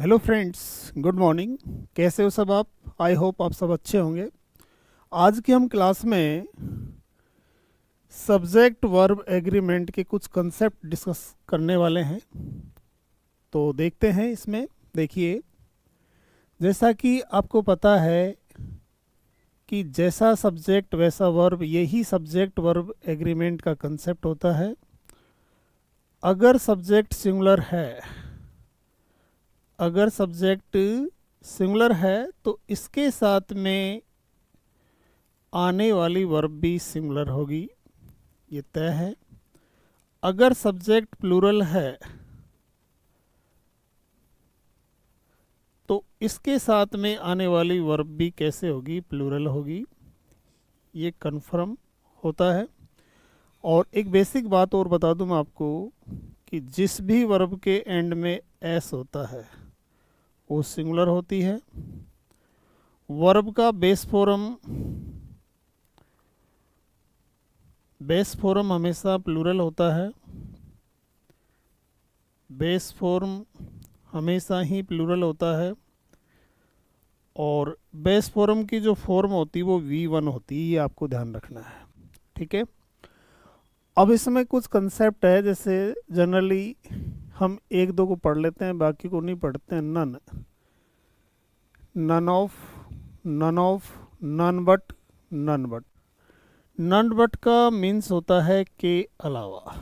Hello friends good morning कैसे हो सब आप आई होप आप सब अच्छे होंगे आज की हम क्लास में सब्जेक्ट वर्ब एग्रीमेंट के कुछ कंसेप्ट डिस्कस करने वाले हैं तो देखते हैं इसमें देखिए जैसा कि आपको पता है कि जैसा सब्जेक्ट वैसा वर्ब यही सब्जेक्ट वर्ब एग्रीमेंट का कंसेप्ट होता है अगर सब्जेक्ट सिंगुलर है अगर सब्जेक्ट सिंगुलर है तो इसके साथ में आने वाली वर्ब भी सिंगुलर होगी ये तय है अगर सब्जेक्ट प्लूरल है तो इसके साथ में आने वाली वर्ब भी कैसे होगी प्लूरल होगी ये कन्फर्म होता है और एक बेसिक बात और बता दूँ मैं आपको कि जिस भी वर्ब के एंड में एस होता है वो सिंगुलर होती है वर्ब का बेस फॉरम बेस फॉरम हमेशा प्लूरल होता है बेस फॉर्म हमेशा ही प्लूरल होता है और बेस फॉर्म की जो फॉर्म होती है वो वी वन होती है ये आपको ध्यान रखना है ठीक है अब इसमें कुछ कंसेप्ट है जैसे जनरली हम एक दो को पढ़ लेते हैं बाकी को नहीं पढ़ते हैं none none of none of none but none but none but का मीन्स होता है के अलावा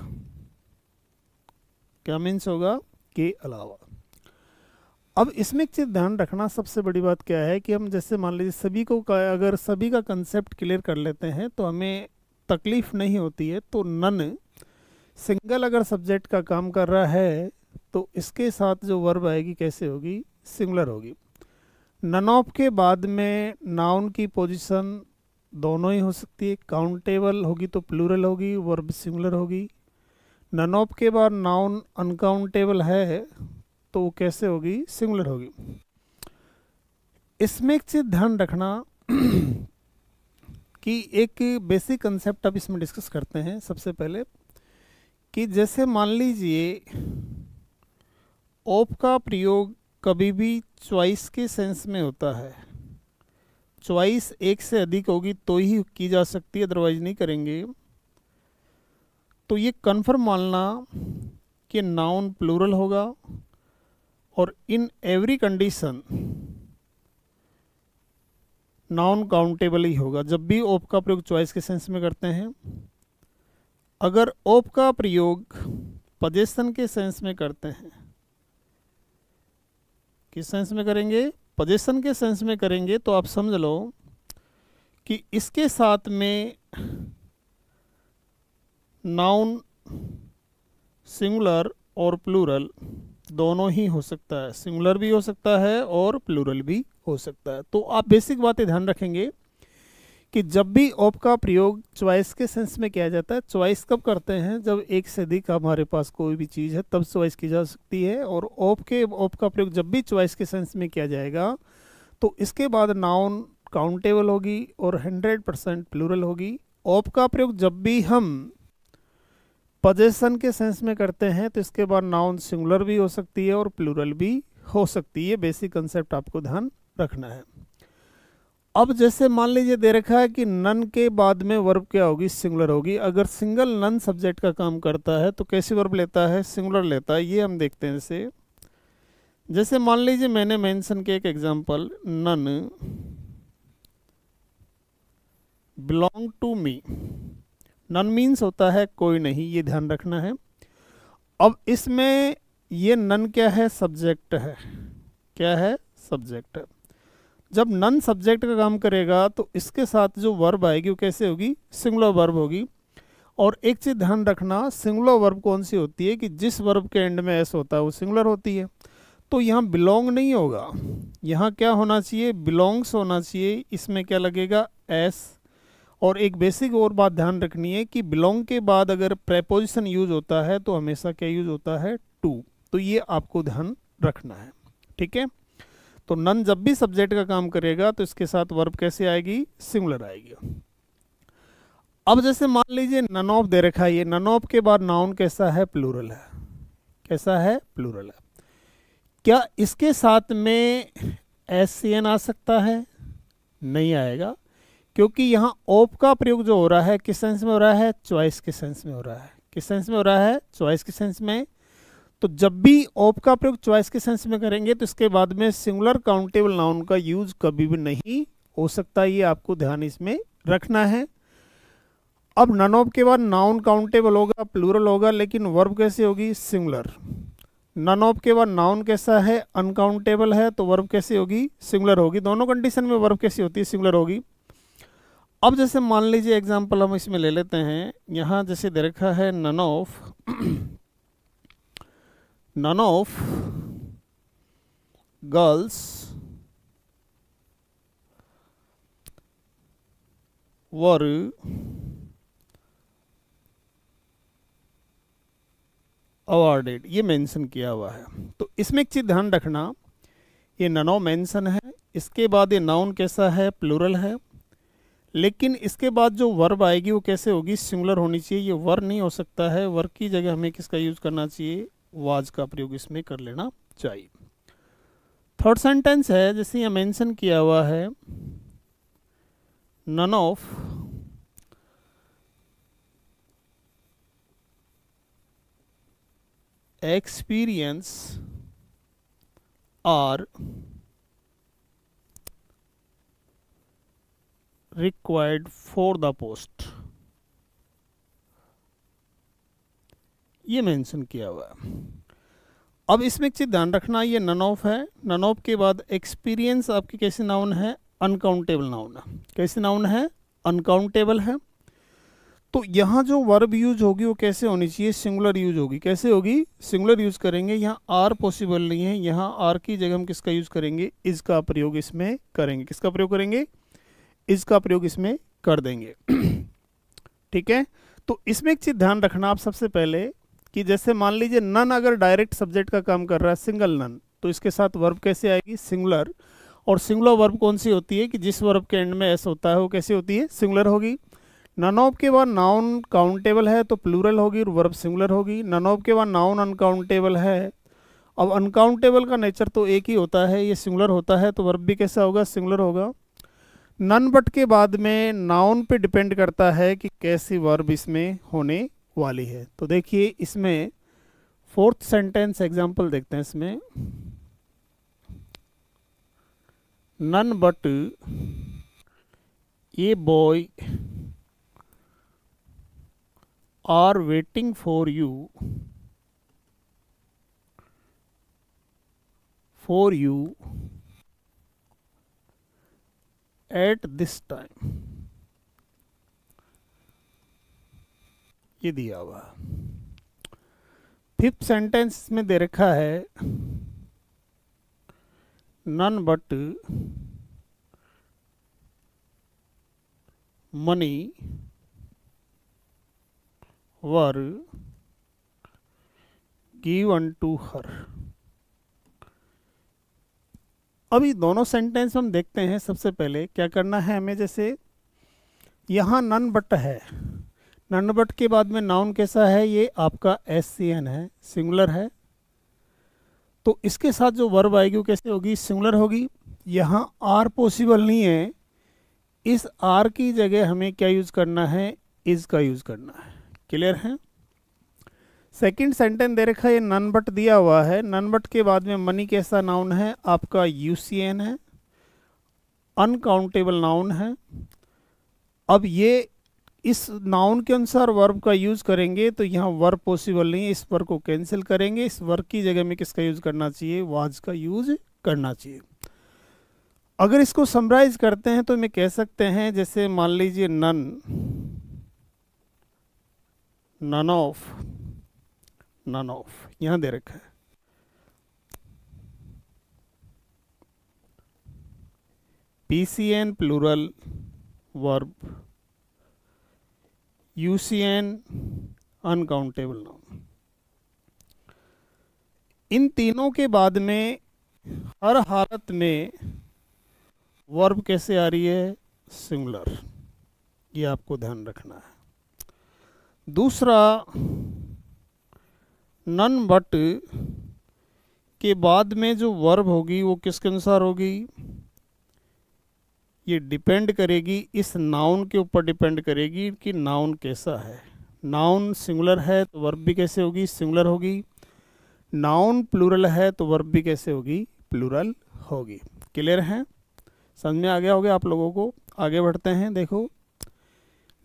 क्या मीन्स होगा के अलावा अब इसमें एक चीज़ ध्यान रखना सबसे बड़ी बात क्या है कि हम जैसे मान लीजिए सभी को का अगर सभी का कंसेप्ट क्लियर कर लेते हैं तो हमें तकलीफ़ नहीं होती है तो नन सिंगल अगर सब्जेक्ट का काम कर रहा है तो इसके साथ जो वर्ब आएगी कैसे होगी सिंगुलर होगी नन ऑफ के बाद में नाउन की पोजीशन दोनों ही हो सकती है काउंटेबल होगी तो प्लूरल होगी वर्ब सिंगुलर होगी नन ऑफ के बाद नाउन अनकाउंटेबल है तो वो कैसे होगी सिंगुलर होगी इसमें एक चीज़ ध्यान रखना कि एक बेसिक कंसेप्ट अब इसमें डिस्कस करते हैं सबसे पहले कि जैसे मान लीजिए ओप का प्रयोग कभी भी चॉइस के सेंस में होता है चॉइस एक से अधिक होगी तो ही की जा सकती है अदरवाइज नहीं करेंगे तो ये कन्फर्म मानना कि नाउन प्लूरल होगा और in every condition noun countable ही होगा जब भी ओप का प्रयोग चॉइस के सेंस में करते हैं अगर ओप का प्रयोग पदेशन के सेंस में करते हैं किस सेंस में करेंगे पदेशन के सेंस में करेंगे तो आप समझ लो कि इसके साथ में नाउन सिंगुलर और प्लूरल दोनों ही हो सकता है सिंगुलर भी हो सकता है और प्लूरल भी हो सकता है तो आप बेसिक बातें ध्यान रखेंगे कि जब भी ऑप का प्रयोग चॉइस के सेंस में किया जाता है चॉइस कब करते हैं जब एक से अधिक हमारे पास कोई भी चीज़ है तब चॉइस की जा सकती है और ऑप के ऑप का प्रयोग जब भी चॉइस के सेंस में किया जाएगा तो इसके बाद नाउन काउंटेबल होगी और हंड्रेड परसेंट प्लूरल होगी ऑप का प्रयोग जब भी हम पजेशन के सेंस में करते हैं तो इसके बाद नाउन सिंगुलर भी हो सकती है और प्लूरल भी हो सकती है बेसिक कंसेप्ट आपको ध्यान रखना है अब जैसे मान लीजिए दे रखा है कि नन के बाद में वर्ब क्या होगी सिंगुलर होगी अगर सिंगल नन सब्जेक्ट का काम करता है तो कैसे वर्ब लेता है सिंगुलर लेता है ये हम देखते हैं इसे जैसे मान लीजिए मैंने मेंशन के एक example none belong to me none means होता है कोई नहीं ये ध्यान रखना है अब इसमें ये नन क्या है सब्जेक्ट है क्या है सब्जेक्ट है जब नन सब्जेक्ट का काम करेगा तो इसके साथ जो वर्ब आएगी वो कैसे होगी सिंगुलर वर्ब होगी और एक चीज़ ध्यान रखना सिंगुलर वर्ब कौन सी होती है कि जिस वर्ब के एंड में एस होता है वो सिंगुलर होती है तो यहाँ बिलोंग नहीं होगा यहाँ क्या होना चाहिए बिलोंग्स होना चाहिए इसमें क्या लगेगा एस और एक बेसिक और बात ध्यान रखनी है कि बिलोंग के बाद अगर प्रेपोजिशन यूज होता है तो हमेशा क्या यूज होता है टू तो ये आपको ध्यान रखना है ठीक है तो नन जब भी सब्जेक्ट का काम करेगा तो इसके साथ वर्ब कैसे आएगी सिंगुलर आएगी अब जैसे मान लीजिए नन ऑफ दे रखा है ये नन ऑफ के बाद नाउन कैसा है प्लूरल है कैसा है प्लूरल है क्या इसके साथ में एस एन आ सकता है नहीं आएगा क्योंकि यहाँ ओप का प्रयोग जो हो रहा है किस सेंस में हो रहा है चॉइस के सेंस में हो रहा है किस सेंस में हो रहा है चॉइस के सेंस में तो जब भी ऑफ का प्रयोग चॉइस के सेंस में करेंगे तो इसके बाद में सिंगुलर काउंटेबल नाउन का यूज कभी भी नहीं हो सकता ये आपको ध्यान इसमें रखना है अब नन ऑफ के बाद नाउन काउंटेबल होगा प्लूरल होगा लेकिन वर्ब कैसे होगी सिंगुलर नन ऑफ के बाद नाउन कैसा है अनकाउंटेबल है तो वर्ब कैसे होगी सिंगुलर होगी दोनों कंडीशन में वर्ब कैसी होती है सिंगुलर होगी अब जैसे मान लीजिए एग्जाम्पल हम इसमें ले लेते हैं यहाँ जैसे दे रखा है none of none of girls were awarded ये मेंशन किया हुआ है तो इसमें एक चीज़ ध्यान रखना ये ननो मेंशन है इसके बाद ये नाउन कैसा है प्लूरल है लेकिन इसके बाद जो वर्ब आएगी वो कैसे होगी सिंगुलर होनी चाहिए ये वर नहीं हो सकता है वर्ब की जगह हमें किसका यूज़ करना चाहिए वाज का प्रयोग इसमें कर लेना चाहिए थर्ड सेंटेंस है जैसे यहाँ मेंशन किया हुआ है none of experience are required for the post ये मेंशन किया हुआ है अब इसमें एक चीज़ ध्यान रखना ये नन ऑफ है नन ऑफ के बाद एक्सपीरियंस आपके कैसे नाउन है अनकाउंटेबल नाउन है कैसे नाउन है अनकाउंटेबल है तो यहाँ जो वर्ब यूज होगी वो कैसे होनी चाहिए सिंगुलर यूज होगी कैसे होगी सिंगुलर यूज करेंगे यहाँ आर पॉसिबल नहीं है यहाँ आर की जगह हम किसका यूज करेंगे इसका प्रयोग इसमें करेंगे किसका प्रयोग करेंगे इसका प्रयोग इसमें कर देंगे ठीक है तो इसमें एक चीज ध्यान रखना आप सबसे पहले कि जैसे मान लीजिए नन अगर डायरेक्ट सब्जेक्ट का काम कर रहा है सिंगल नन तो इसके साथ वर्ब कैसे आएगी सिंगुलर और सिंगुलर वर्ब कौन सी होती है कि जिस वर्ब के एंड में ऐसा होता है वो कैसी होती है सिंगुलर होगी नन ऑफ के बाद नाउन काउंटेबल है तो प्लूरल होगी और वर्ब सिंगुलर होगी नन ऑफ के बाद नाउन अनकाउंटेबल है अब अनकाउंटेबल का नेचर तो एक ही होता है ये सिंगुलर होता है तो वर्ब भी कैसा होगा सिंगुलर होगा नन बट के बाद में नाउन पे डिपेंड करता है कि कैसी वर्ब इसमें होने वाली है तो देखिए इसमें फोर्थ सेंटेंस एग्जाम्पल देखते हैं इसमें none but a boy are waiting for you for you at this time ये दिया हुआ फिफ्थ सेंटेंस में दे रखा है none but money were given to her अभी दोनों सेंटेंस हम देखते हैं सबसे पहले क्या करना है हमें जैसे यहाँ नन बट है नन्न बट के बाद में नाउन कैसा है ये आपका एस सी एन है सिंगुलर है तो इसके साथ जो वर्ब आएगी वो कैसे होगी सिंगुलर होगी यहाँ आर पॉसिबल नहीं है इस आर की जगह हमें क्या यूज़ करना है इज़ का यूज़ करना है क्लियर है सेकंड सेंटेंस दे रखा है नन बट दिया हुआ है नन बट के बाद में मनी कैसा नाउन है आपका यू सी एन है अनकाउंटेबल नाउन है अब ये इस नाउन के अनुसार वर्ब का यूज करेंगे तो यहाँ वर्ब पॉसिबल नहीं है इस वर्ग को कैंसिल करेंगे इस वर्ग की जगह में किसका यूज करना चाहिए वाज का यूज करना चाहिए अगर इसको समराइज करते हैं तो मैं कह सकते हैं जैसे मान लीजिए none none of none of यहां दे रखा है P C N plural verb UCN uncountable noun इन तीनों के बाद में हर हालत में वर्ब कैसे आ रही है सिंगुलर ये आपको ध्यान रखना है दूसरा नन बट के बाद में जो वर्ब होगी वो किसके अनुसार होगी ये डिपेंड करेगी इस नाउन के ऊपर डिपेंड करेगी कि नाउन कैसा है नाउन सिंगुलर है तो वर्ब भी कैसे होगी सिंगुलर होगी नाउन प्लूरल है तो वर्ब भी कैसे होगी प्लूरल होगी क्लियर है समझ में आ गया होगा आप लोगों को आगे बढ़ते हैं देखो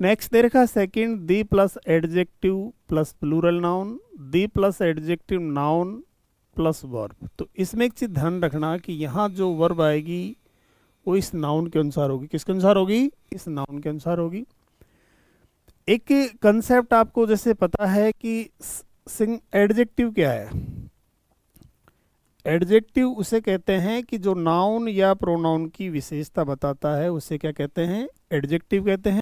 नेक्स्ट दे रखा second the plus adjective plus plural noun the plus adjective noun plus verb तो इसमें एक चीज़ ध्यान रखना कि यहाँ जो वर्ब आएगी वो इस नाउन के अनुसार होगी किसके अनुसार होगी इस नाउन के अनुसार होगी एक कंसेप्ट आपको जैसे पता है कि सिंग एडजेक्टिव क्या है एडजेक्टिव उसे कहते हैं कि जो नाउन या प्रोनाउन की विशेषता बताता है उसे क्या कहते हैं एडजेक्टिव कहते हैं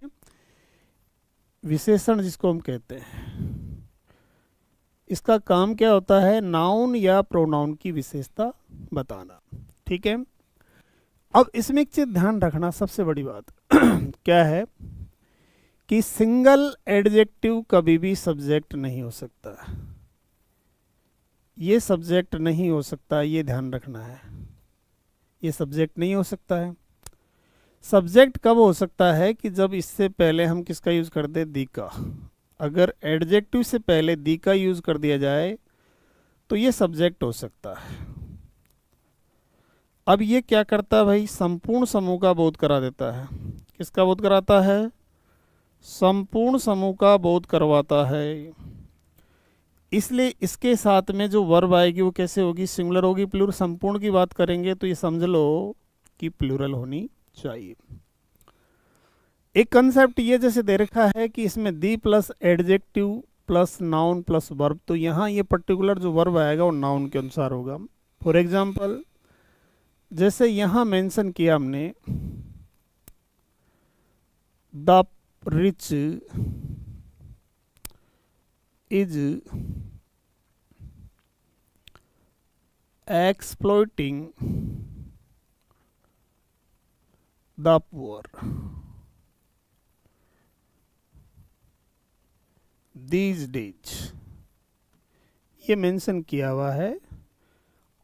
विशेषण जिसको हम कहते हैं इसका काम क्या होता है नाउन या प्रोनाउन की विशेषता बताना ठीक है अब इसमें एक चीज़ ध्यान रखना सबसे बड़ी बात क्या है कि सिंगल एडजेक्टिव कभी भी सब्जेक्ट नहीं हो सकता ये सब्जेक्ट नहीं हो सकता ये ध्यान रखना है ये सब्जेक्ट नहीं हो सकता है सब्जेक्ट कब हो सकता है कि जब इससे पहले हम किसका यूज़ कर दे दी का अगर एडजेक्टिव से पहले दी का यूज़ कर दिया जाए तो ये सब्जेक्ट हो सकता है अब ये क्या करता है भाई संपूर्ण समूह का बोध करा देता है किसका बोध कराता है संपूर्ण समूह का बोध करवाता है इसलिए इसके साथ में जो वर्ब आएगी वो कैसे होगी सिंगुलर होगी प्लूर संपूर्ण की बात करेंगे तो ये समझ लो कि प्लूरल होनी चाहिए एक कंसेप्ट ये जैसे दे रखा है कि इसमें the plus adjective plus noun plus verb तो यहाँ ये पर्टिकुलर जो वर्ब आएगा वो नाउन के अनुसार होगा फॉर एग्जाम्पल जैसे यहां मेंशन किया हमने the rich is exploiting the poor these days ये मेंशन किया हुआ है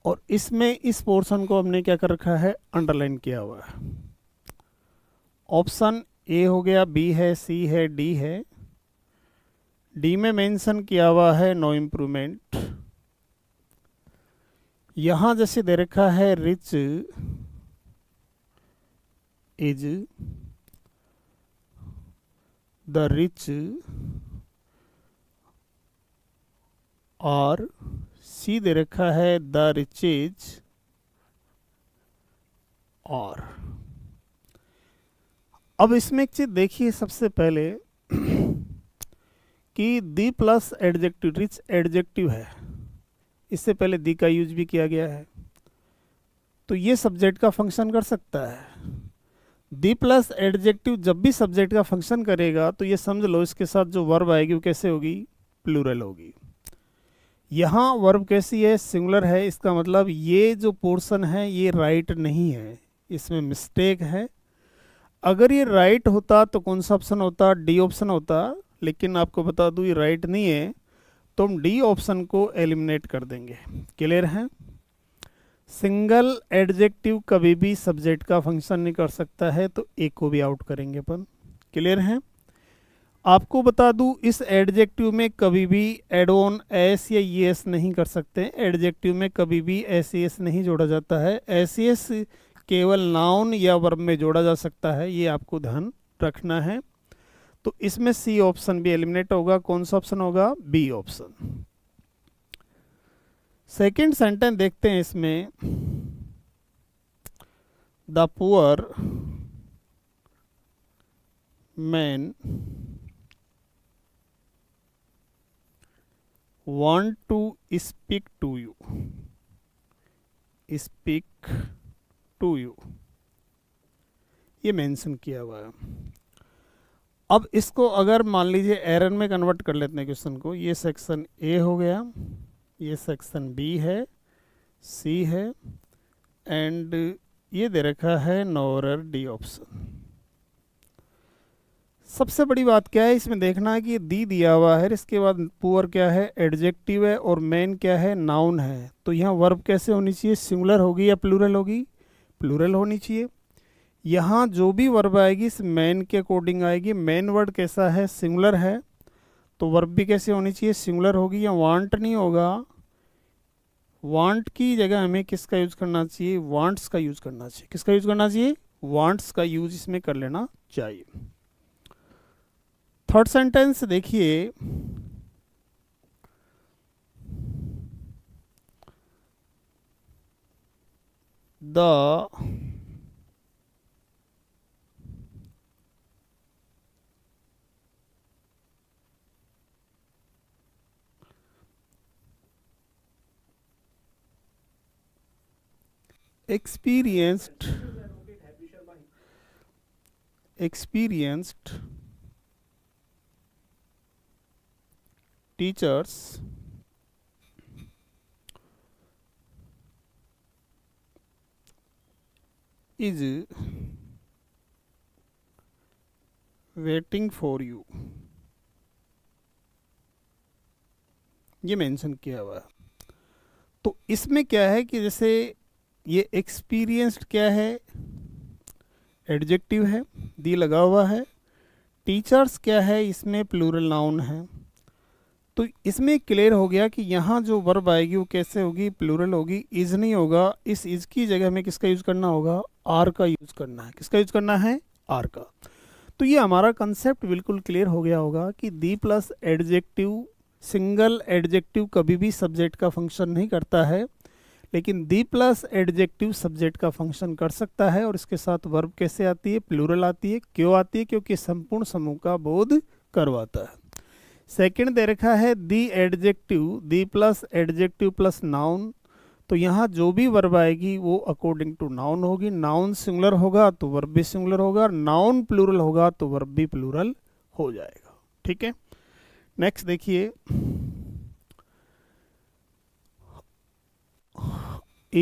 और इसमें इस पोर्शन को हमने क्या कर रखा है अंडरलाइन किया हुआ है ऑप्शन ए हो गया बी है सी है डी है डी में मेंशन किया हुआ है नो इम्प्रूवमेंट यहां जैसे दे रखा है rich is the rich are C दे रखा है द रिचेज और अब इसमें एक चीज देखिए सबसे पहले कि the plus adjective rich adjective है इससे पहले दी का यूज भी किया गया है तो ये सब्जेक्ट का फंक्शन कर सकता है दी प्लस एडजेक्टिव जब भी सब्जेक्ट का फंक्शन करेगा तो ये समझ लो इसके साथ जो वर्ब आएगी वो कैसे होगी प्लूरल होगी यहाँ वर्ब कैसी है सिंगुलर है इसका मतलब ये जो पोर्शन है ये राइट नहीं है इसमें मिस्टेक है अगर ये राइट होता तो कौन सा ऑप्शन होता डी ऑप्शन होता लेकिन आपको बता दूँ ये राइट नहीं है तो हम डी ऑप्शन को एलिमिनेट कर देंगे क्लियर है सिंगल एडजेक्टिव कभी भी सब्जेक्ट का फंक्शन नहीं कर सकता है तो ए को भी आउट करेंगे अपन क्लियर है आपको बता दूं इस एडजेक्टिव में कभी भी एड ऑन एस या ई एस नहीं कर सकते एडजेक्टिव में कभी भी एस एस नहीं जोड़ा जाता है एस एस केवल नाउन या वर्ब में जोड़ा जा सकता है ये आपको ध्यान रखना है तो इसमें सी ऑप्शन भी एलिमिनेट होगा कौन सा ऑप्शन होगा बी ऑप्शन सेकेंड सेंटेंस देखते हैं इसमें the poor man want to speak to you speak to you ये मेंशन किया हुआ है अब इसको अगर मान लीजिए एरन में कन्वर्ट कर लेते हैं क्वेश्चन को ये सेक्शन ए हो गया ये सेक्शन बी है सी है एंड ये दे रखा है नोर डी ऑप्शन सबसे बड़ी बात क्या है इसमें देखना है कि दी दिया हुआ है इसके बाद पुअर क्या है एडजेक्टिव है और मेन क्या है नाउन है तो यहाँ वर्ब कैसे होनी चाहिए सिंगुलर होगी या प्लूरल होगी प्लूरल होनी चाहिए यहाँ जो भी वर्ब आएगी इस मैन के अकॉर्डिंग आएगी मेन वर्ड कैसा है सिंगुलर है तो वर्ब भी कैसे होनी चाहिए सिंगुलर होगी या वांट नहीं होगा वांट की जगह हमें किसका यूज़ करना चाहिए वांट्स का यूज़ करना चाहिए किसका यूज़ करना चाहिए वांट्स का यूज़ इसमें कर लेना चाहिए थर्ड सेंटेंस देखिए the experienced experienced teachers is waiting for you ये मेंशन किया हुआ है तो इसमें क्या है कि जैसे ये एक्सपीरियंस्ड क्या है एडजेक्टिव है दी लगा हुआ है टीचर्स क्या है इसमें प्लूरल नाउन है तो इसमें क्लियर हो गया कि यहाँ जो वर्ब आएगी वो कैसे होगी प्लूरल होगी इज़ नहीं होगा इस इज़ की जगह हमें किसका यूज़ करना होगा आर का यूज़ करना है किसका यूज़ करना है आर का तो ये हमारा कंसेप्ट बिल्कुल क्लियर हो गया होगा कि the plus adjective single adjective कभी भी सब्जेक्ट का फंक्शन नहीं करता है लेकिन दी प्लस एडजेक्टिव सब्जेक्ट का फंक्शन कर सकता है और इसके साथ वर्ब कैसे आती है प्लूरल आती है क्यों आती है क्योंकि संपूर्ण समूह का बोध करवाता है सेकंड दे रखा है the adjective the plus adjective plus noun तो यहाँ जो भी वर्ब आएगी वो अकॉर्डिंग टू नाउन होगी नाउन सिंगुलर होगा तो वर्ब भी सिंगुलर होगा नाउन प्लूरल होगा तो वर्ब भी प्लूरल हो जाएगा ठीक है नेक्स्ट देखिए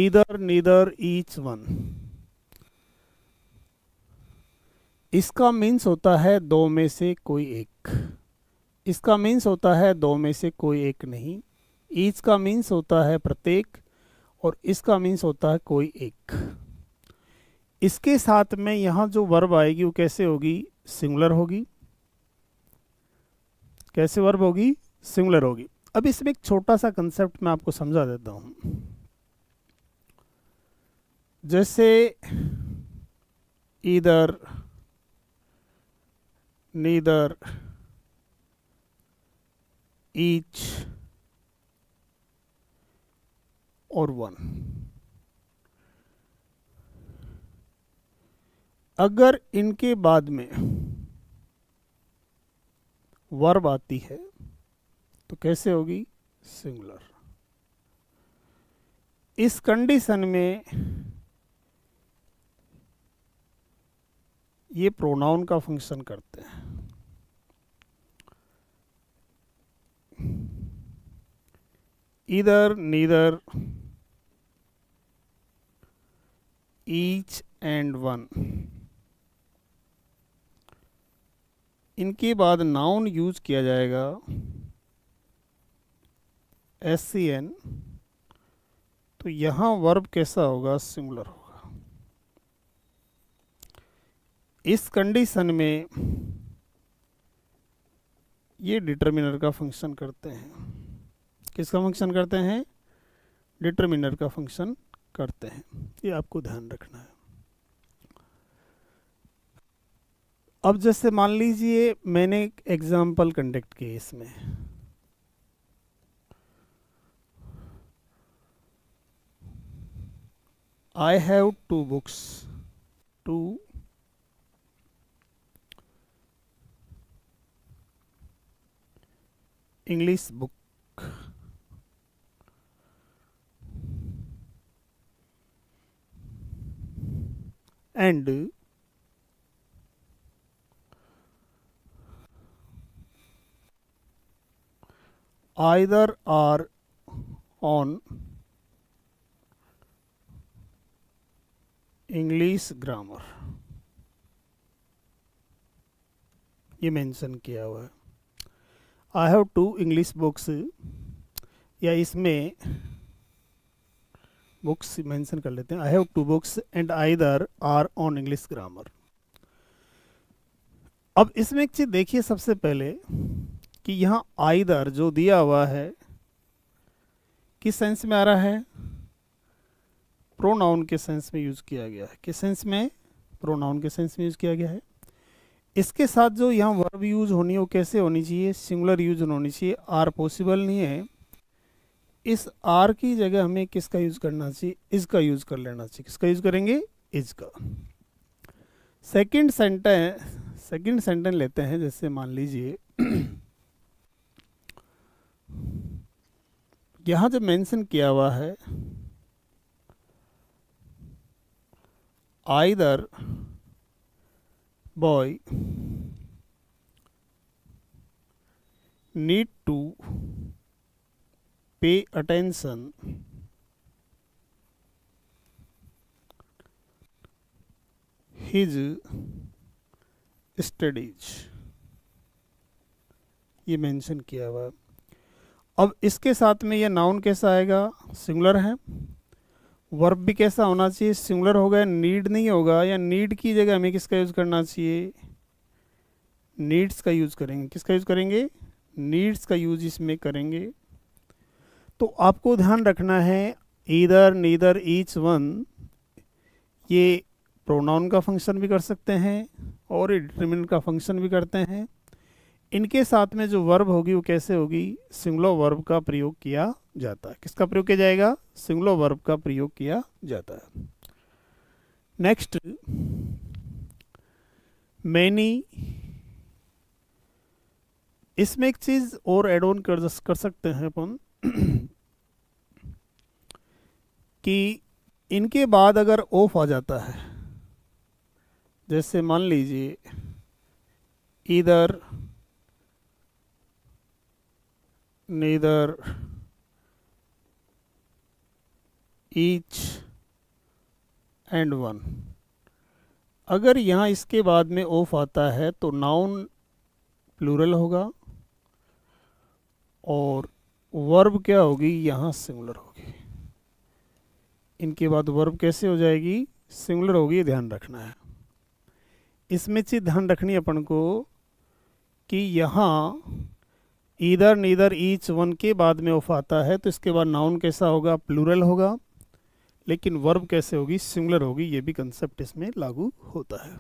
ईदर नीदर ईच वन इसका मीन्स होता है दो में से कोई एक इसका मीन्स होता है दो में से कोई एक नहीं ईच का मीन्स होता है प्रत्येक और इसका मीन्स होता है कोई एक इसके साथ में यहाँ जो वर्ब आएगी वो कैसे होगी सिंगुलर होगी कैसे वर्ब होगी सिंगुलर होगी अब इसमें एक छोटा सा कंसेप्ट मैं आपको समझा देता हूँ जैसे इधर नीदर each और वन अगर इनके बाद में वर्ब आती है तो कैसे होगी सिंगुलर इस कंडीशन में ये प्रोनाउन का फंक्शन करता either neither each and one इनके बाद नाउन यूज किया जाएगा एस सी एन तो यहां वर्ब कैसा होगा सिंगुलर होगा इस कंडीशन में ये डिटर्मिनर का फंक्शन करते हैं किसका फंक्शन करते हैं डिटरमिनर का फंक्शन करते हैं ये आपको ध्यान रखना है अब जैसे मान लीजिए मैंने एक एग्जाम्पल कंडक्ट किए इसमें I have two books two English book and either are on English grammar ये मेंशन किया हुआ है I have two English books या इसमें बुक्स मेंशन कर लेते हैं I have two books and there are on English grammar अब इसमें एक चीज़ देखिए सबसे पहले कि यहाँ दर जो दिया हुआ है किस सेंस में आ रहा है प्रोनाउन के सेंस में यूज़ किया गया है किस सेंस में प्रोनाउन के सेंस में यूज़ किया गया है इसके साथ जो यहाँ वर्ब यूज होनी है वो कैसे होनी चाहिए सिंगुलर यूज होनी चाहिए आर पॉसिबल नहीं है इस आर की जगह हमें किसका यूज करना चाहिए इसका यूज कर लेना चाहिए किसका यूज करेंगे इसका सेकंड सेंटेंस सेकंड सेंटेंस लेते हैं जैसे मान लीजिए यहां जो मेंशन किया हुआ है either boy need to pay attention his studies ये मेंशन किया हुआ अब इसके साथ में ये नाउन कैसा आएगा सिंगुलर है वर्ब भी कैसा होना चाहिए सिंगुलर होगा नीड नहीं होगा या नीड की जगह हमें किसका यूज़ करना चाहिए नीड्स का यूज़ करेंगे किसका यूज़ करेंगे नीड्स का यूज़ इसमें करेंगे तो आपको ध्यान रखना है इधर नीदर ईच वन ये प्रोनाउन का फंक्शन भी कर सकते हैं और डिटर्मिनेंट का फंक्शन भी करते हैं इनके साथ में जो वर्ब होगी वो कैसे होगी सिंगलो वर्ब का प्रयोग किया जाता है किसका प्रयोग किया जाएगा सिंगलो वर्ब का प्रयोग किया जाता है नेक्स्ट मैनी इसमें एक चीज़ और एड ऑन कर सकते हैं अपन कि इनके बाद अगर ऑफ आ जाता है जैसे मान लीजिए इधर नीदर ईच एंड वन अगर यहाँ इसके बाद में ऑफ आता है तो नाउन प्लूरल होगा और वर्ब क्या होगी यहाँ सिमिलर होगी इनके बाद वर्ब कैसे हो जाएगी सिंगुलर होगी ध्यान रखना है इसमें चीज़ ध्यान रखनी अपन को कि यहाँ इधर नीधर ईच वन के बाद में ऑफ आता है तो इसके बाद नाउन कैसा होगा प्लूरल होगा लेकिन वर्ब कैसे होगी सिंगुलर होगी ये भी कंसेप्ट इसमें लागू होता है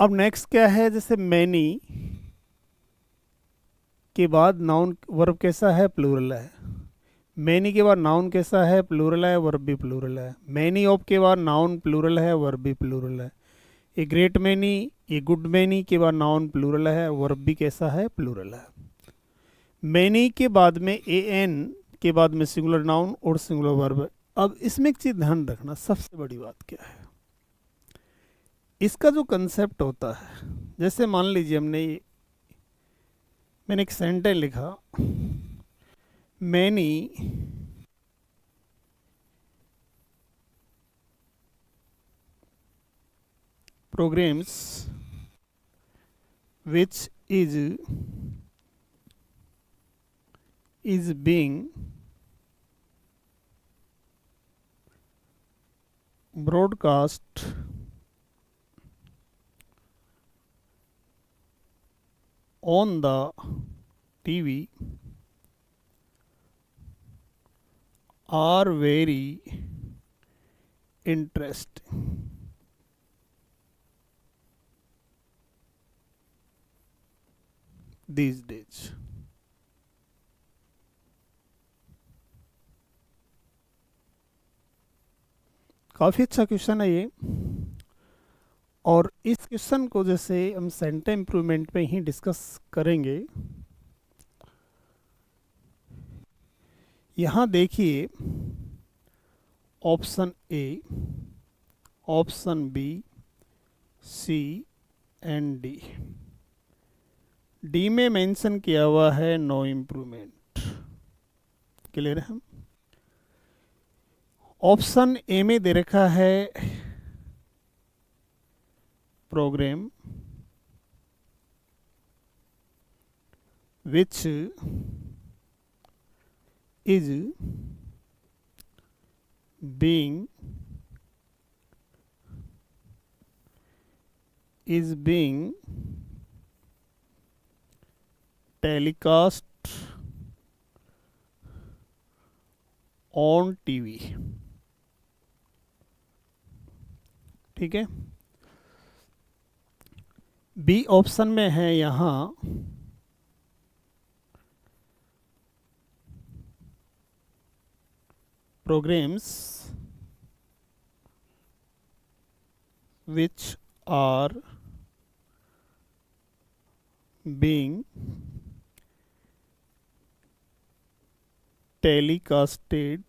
अब नेक्स्ट क्या है जैसे मैनी के बाद नाउन वर्ब कैसा है प्लूरल है मैनी के बाद नाउन कैसा है प्लूरल है वर्ब भी प्लूरल है मैनी ऑफ के बाद नाउन प्लूरल है वर्ब भी प्लूरल है a great many a good many के बाद नाउन प्लूरल है वर्ब भी कैसा है प्लूरल है मैनी के बाद में ए एन के बाद में सिंगुलर नाउन और सिंगुलर वर्ब अब इसमें एक चीज़ ध्यान रखना सबसे बड़ी बात क्या है इसका जो कंसेप्ट होता है जैसे मान लीजिए हमने मैंने एक सेंटेंस लिखा many programs which is is being broadcast on the TV are very interesting. these days. काफ़ी अच्छा क्वेश्चन है ये और इस क्वेश्चन को जैसे हम सेंटर इम्प्रूवमेंट पे ही डिस्कस करेंगे यहाँ देखिए option A option B C and D D में मेंशन किया हुआ है नो इम्प्रूवमेंट क्लियर है ऑप्शन ए में दे रखा है programme which is being is being telecast on tv ठीक है बी ऑप्शन में है यहाँ programs which are being telecasted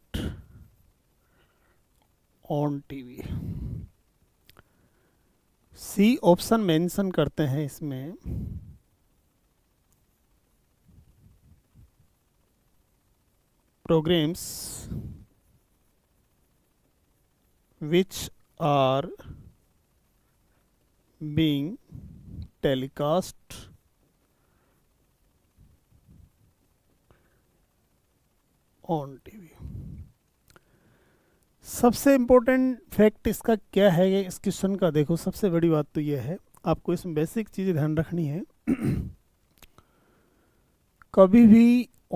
on TV. c option mention करते हैं इसमें programs which are being telecast on TV सबसे इम्पोर्टेंट फैक्ट इसका क्या है इस क्वेश्चन का देखो सबसे बड़ी बात तो यह है आपको इसमें बेसिक चीज़ ध्यान रखनी है कभी भी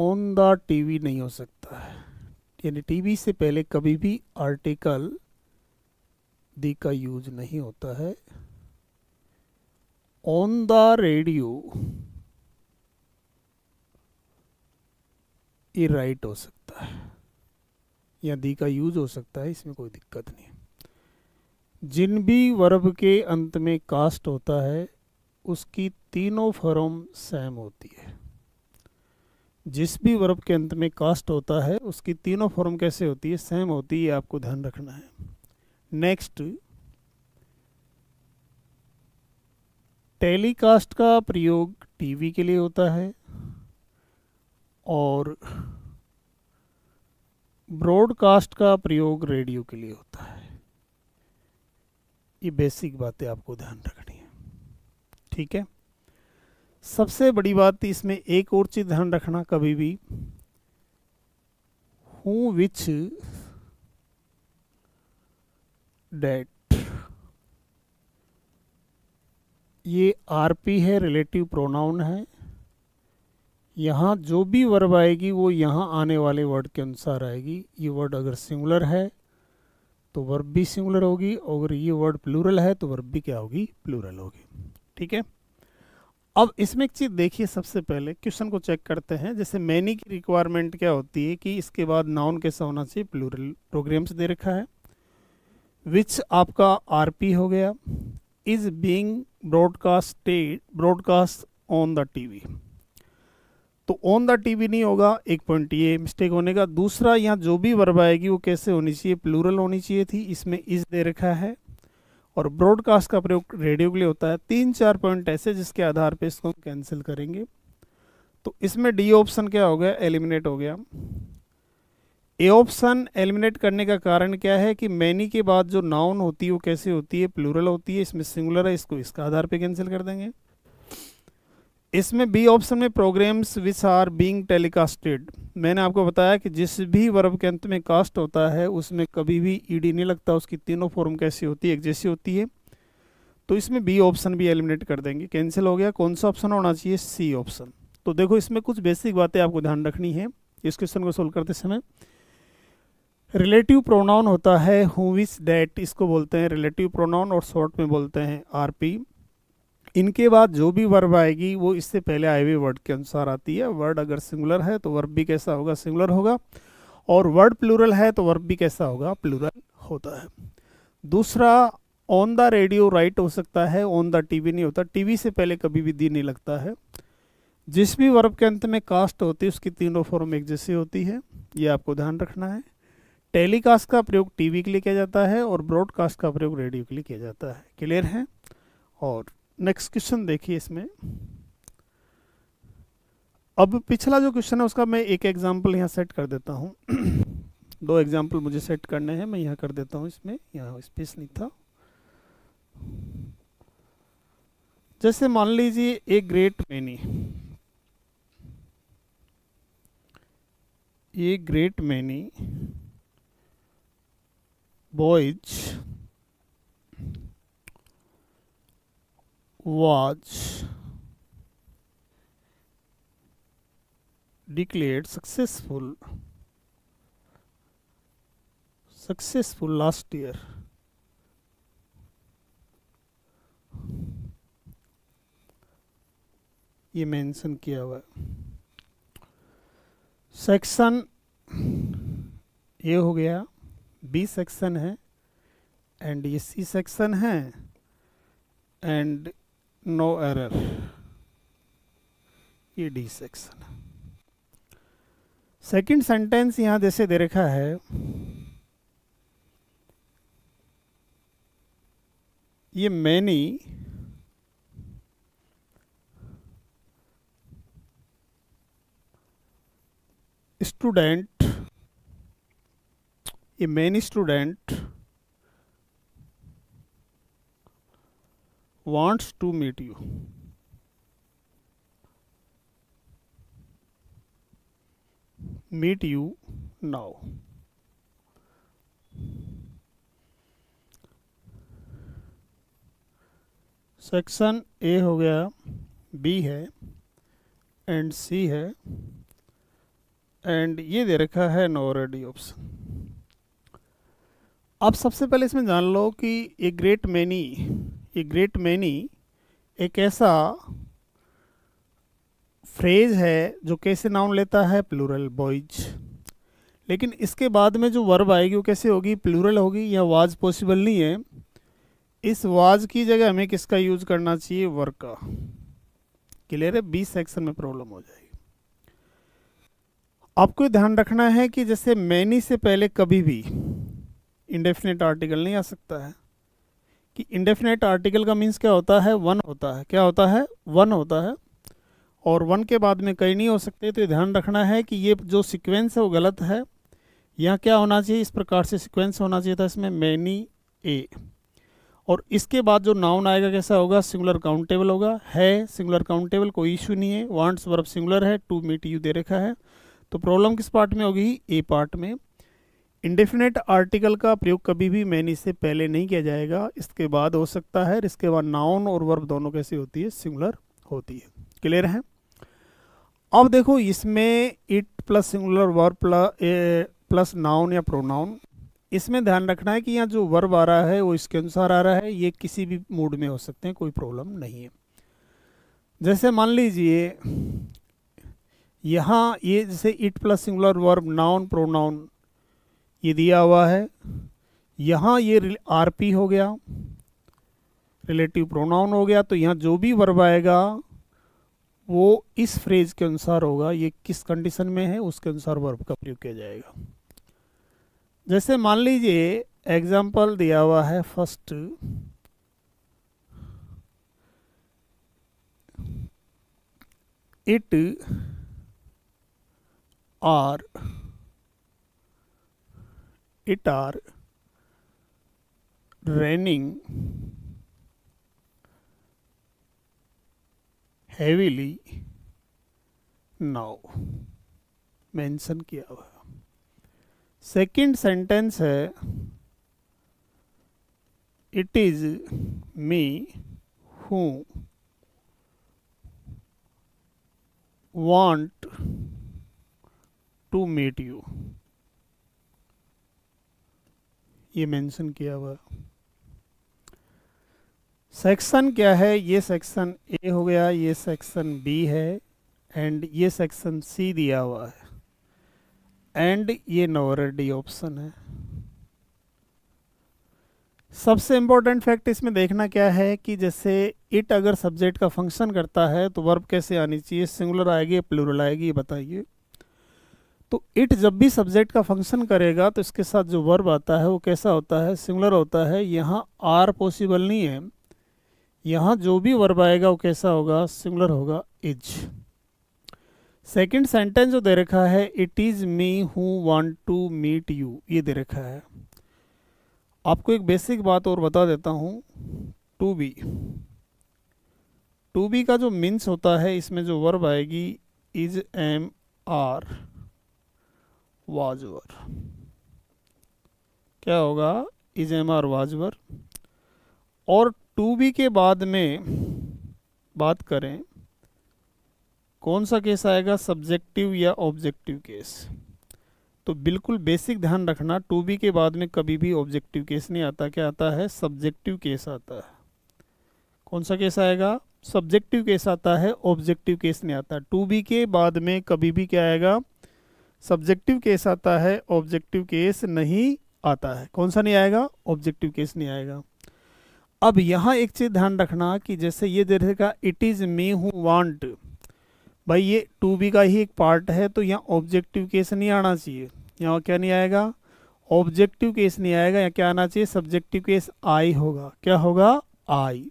ऑन द टीवी नहीं हो सकता है यानी टीवी से पहले कभी भी आर्टिकल दी का यूज नहीं होता है ऑन द रेडियो ये राइट हो सकता है या दी का यूज हो सकता है इसमें कोई दिक्कत नहीं जिन भी वर्ब के अंत में कास्ट होता है उसकी तीनों फॉर्म सेम होती है जिस भी वर्ब के अंत में कास्ट होता है उसकी तीनों फॉर्म कैसे होती है सेम होती है आपको ध्यान रखना है नेक्स्ट टेलीकास्ट का प्रयोग टीवी के लिए होता है और ब्रॉडकास्ट का प्रयोग रेडियो के लिए होता है ये बेसिक बातें आपको ध्यान रखनी है ठीक है सबसे बड़ी बात इसमें एक और चीज़ ध्यान रखना कभी भी हूँ विच डेट ये आरपी है रिलेटिव प्रोनाउन है यहाँ जो भी वर्ब आएगी वो यहाँ आने वाले वर्ड के अनुसार आएगी ये वर्ड अगर सिंगुलर है तो वर्ब भी सिंगुलर होगी अगर ये वर्ड प्लूरल है तो वर्ब भी क्या होगी प्लूरल होगी ठीक है अब इसमें एक चीज़ देखिए सबसे पहले क्वेश्चन को चेक करते हैं जैसे मैनी की रिक्वायरमेंट क्या होती है कि इसके बाद नाउन कैसा होना चाहिए प्लूरल प्रोग्राम्स दे रखा है विच आपका पी हो गया is being broadcasted broadcast on the T V तो ऑन द टी वी नहीं होगा एक पॉइंट ये मिस्टेक होने का दूसरा यहाँ जो भी वर्ब आएगी वो कैसे होनी चाहिए प्लूरल होनी चाहिए थी इसमें इज दे रखा है और ब्रॉडकास्ट का प्रयोग रेडियो के लिए होता है तीन चार पॉइंट ऐसे जिसके आधार पर इसको हम कैंसिल करेंगे तो इसमें डी ऑप्शन क्या हो गया एलिमिनेट हो गया ए ऑप्शन एलिमिनेट करने का कारण क्या है कि मैनी के बाद जो नाउन होती है वो कैसे होती है प्लूरल होती है इसमें सिंगुलर है इसको इसका आधार पे कैंसिल कर देंगे इसमें बी ऑप्शन में programmes which are being telecasted मैंने आपको बताया कि जिस भी वर्ब के अंत में कास्ट होता है उसमें कभी भी ईडी नहीं लगता उसकी तीनों फॉर्म कैसी होती है एक जैसी होती है तो इसमें बी ऑप्शन भी एलिमिनेट कर देंगे कैंसिल हो गया कौन सा ऑप्शन होना चाहिए सी ऑप्शन तो देखो इसमें कुछ बेसिक बातें आपको ध्यान रखनी है इस क्वेश्चन को सोल्व करते समय रिलेटिव प्रोनाउन होता है हुविस डैट इसको बोलते हैं रिलेटिव प्रोनाउन और शॉर्ट में बोलते हैं आरपी इनके बाद जो भी वर्ब आएगी वो इससे पहले आए हुए वर्ड के अनुसार आती है वर्ड अगर सिंगुलर है तो वर्ब भी कैसा होगा सिंगुलर होगा और वर्ड प्लूरल है तो वर्ब भी कैसा होगा प्लूरल होता है दूसरा ऑन द रेडियो राइट हो सकता है ऑन द टीवी नहीं होता टीवी से पहले कभी भी दी नहीं लगता है जिस भी वर्ब के अंत में कास्ट होती है उसकी तीनों फॉर्म एक जैसी होती है ये आपको ध्यान रखना है टेलीकास्ट का प्रयोग टीवी के लिए किया जाता है और ब्रॉडकास्ट का प्रयोग रेडियो के लिए किया जाता है क्लियर है और नेक्स्ट क्वेश्चन देखिए इसमें अब पिछला जो क्वेश्चन है उसका मैं एक एग्जाम्पल यहाँ सेट कर देता हूँ दो एग्जाम्पल मुझे सेट करने हैं मैं यहाँ कर देता हूँ इसमें यहाँ स्पेस नहीं था जैसे मान लीजिए ए ग्रेट मैनी ये great many Boyce was declared successful successful last year ये मेंशन किया हुआ सेक्शन ये हो गया बी सेक्शन है एंड ये सी सेक्शन है एंड नो एरर ये D section second second sentence यहां जैसे दे रखा है ये many student a main student wants to meet you meet you now section A हो गया बी है एंड सी है एंड ये दे रखा है नो रेडी ऑप्शन अब सबसे पहले इसमें जान लो कि a great many a great many एक ऐसा फ्रेज है जो कैसे नाउन लेता है प्लूरल बॉयज लेकिन इसके बाद में जो वर्ब आएगी वो कैसे होगी प्लूरल होगी यह वाज पॉसिबल नहीं है इस वाज की जगह हमें किसका यूज करना चाहिए वर्क का क्लियर है बी सेक्शन में प्रॉब्लम हो जाएगी आपको ध्यान रखना है कि जैसे मैनी से पहले कभी भी इंडेफिनेट आर्टिकल नहीं आ सकता है कि इंडेफिनेट आर्टिकल का मीन्स क्या होता है वन होता है क्या होता है वन होता है और वन के बाद में कई नहीं हो सकते तो ध्यान रखना है कि ये जो सिक्वेंस है वो गलत है यहाँ क्या होना चाहिए इस प्रकार से सिक्वेंस होना चाहिए था इसमें मैनी ए और इसके बाद जो नाउन आएगा कैसा होगा सिंगुलर काउंटेबल होगा है सिंगुलर काउंटेबल कोई इशू नहीं है वांट्स वर्ब सिंगुलर है टू मीट यू दे रखा है तो प्रॉब्लम किस पार्ट में होगी ए पार्ट में इंडेफिनेट आर्टिकल का प्रयोग कभी भी मैनी से पहले नहीं किया जाएगा इसके बाद हो सकता है इसके बाद नाउन और वर्ब दोनों कैसे होती है सिंगुलर होती है क्लियर है अब देखो इसमें it plus singular verb plus plus noun या प्रोनाउन इसमें ध्यान रखना है कि यहाँ जो वर्ब आ रहा है वो इसके अनुसार आ रहा है ये किसी भी मूड में हो सकते हैं कोई प्रॉब्लम नहीं है जैसे मान लीजिए यहाँ ये जैसे it plus singular verb noun pronoun ये दिया हुआ है यहाँ ये आर पी हो गया रिलेटिव प्रोनाउन हो गया तो यहाँ जो भी वर्ब आएगा वो इस फ्रेज के अनुसार होगा ये किस कंडीशन में है उसके अनुसार वर्ब का प्रयोग किया जाएगा जैसे मान लीजिए एग्जाम्पल दिया हुआ है first it are it are raining heavily now mention kiya hua second sentence hai it is me who want to meet you ये मेंशन किया हुआ सेक्शन क्या है ये सेक्शन ए हो गया ये सेक्शन बी है एंड ये सेक्शन सी दिया हुआ है एंड ये नोवर डी ऑप्शन है सबसे इम्पोर्टेंट फैक्ट इसमें देखना क्या है कि जैसे इट अगर सब्जेक्ट का फंक्शन करता है तो वर्ब कैसे आनी चाहिए सिंगुलर आएगी प्लूरल आएगी बताइए तो इट जब भी सब्जेक्ट का फंक्शन करेगा तो इसके साथ जो वर्ब आता है वो कैसा होता है सिमिलर होता है यहाँ आर पॉसिबल नहीं है यहाँ जो भी वर्ब आएगा वो कैसा होगा सिमिलर होगा इज सेकंड सेंटेंस जो दे रखा है it is me who want to meet you ये दे रखा है आपको एक बेसिक बात और बता देता हूँ टू बी टू बी का जो मीन्स होता है इसमें जो वर्ब आएगी is am are was were क्या होगा is am are was were और टू बी के बाद में बात करें कौन सा केस आएगा सब्जेक्टिव या ऑब्जेक्टिव केस तो बिल्कुल बेसिक ध्यान रखना टू बी के बाद में कभी भी ऑब्जेक्टिव केस नहीं आता क्या आता है सब्जेक्टिव केस आता है कौन सा केस आएगा सब्जेक्टिव केस आता है ऑब्जेक्टिव केस नहीं आता टू बी के बाद में कभी भी क्या आएगा सब्जेक्टिव केस आता है ऑब्जेक्टिव केस नहीं आता है कौन सा नहीं आएगा ऑब्जेक्टिव केस नहीं आएगा अब यहाँ एक चीज़ ध्यान रखना कि जैसे ये देखेगा it is me who want भाई ये टू बी का ही एक पार्ट है तो यहाँ ऑब्जेक्टिव केस नहीं आना चाहिए यहाँ क्या नहीं आएगा ऑब्जेक्टिव केस नहीं आएगा यहाँ क्या आना चाहिए सब्जेक्टिव केस आई होगा क्या होगा आई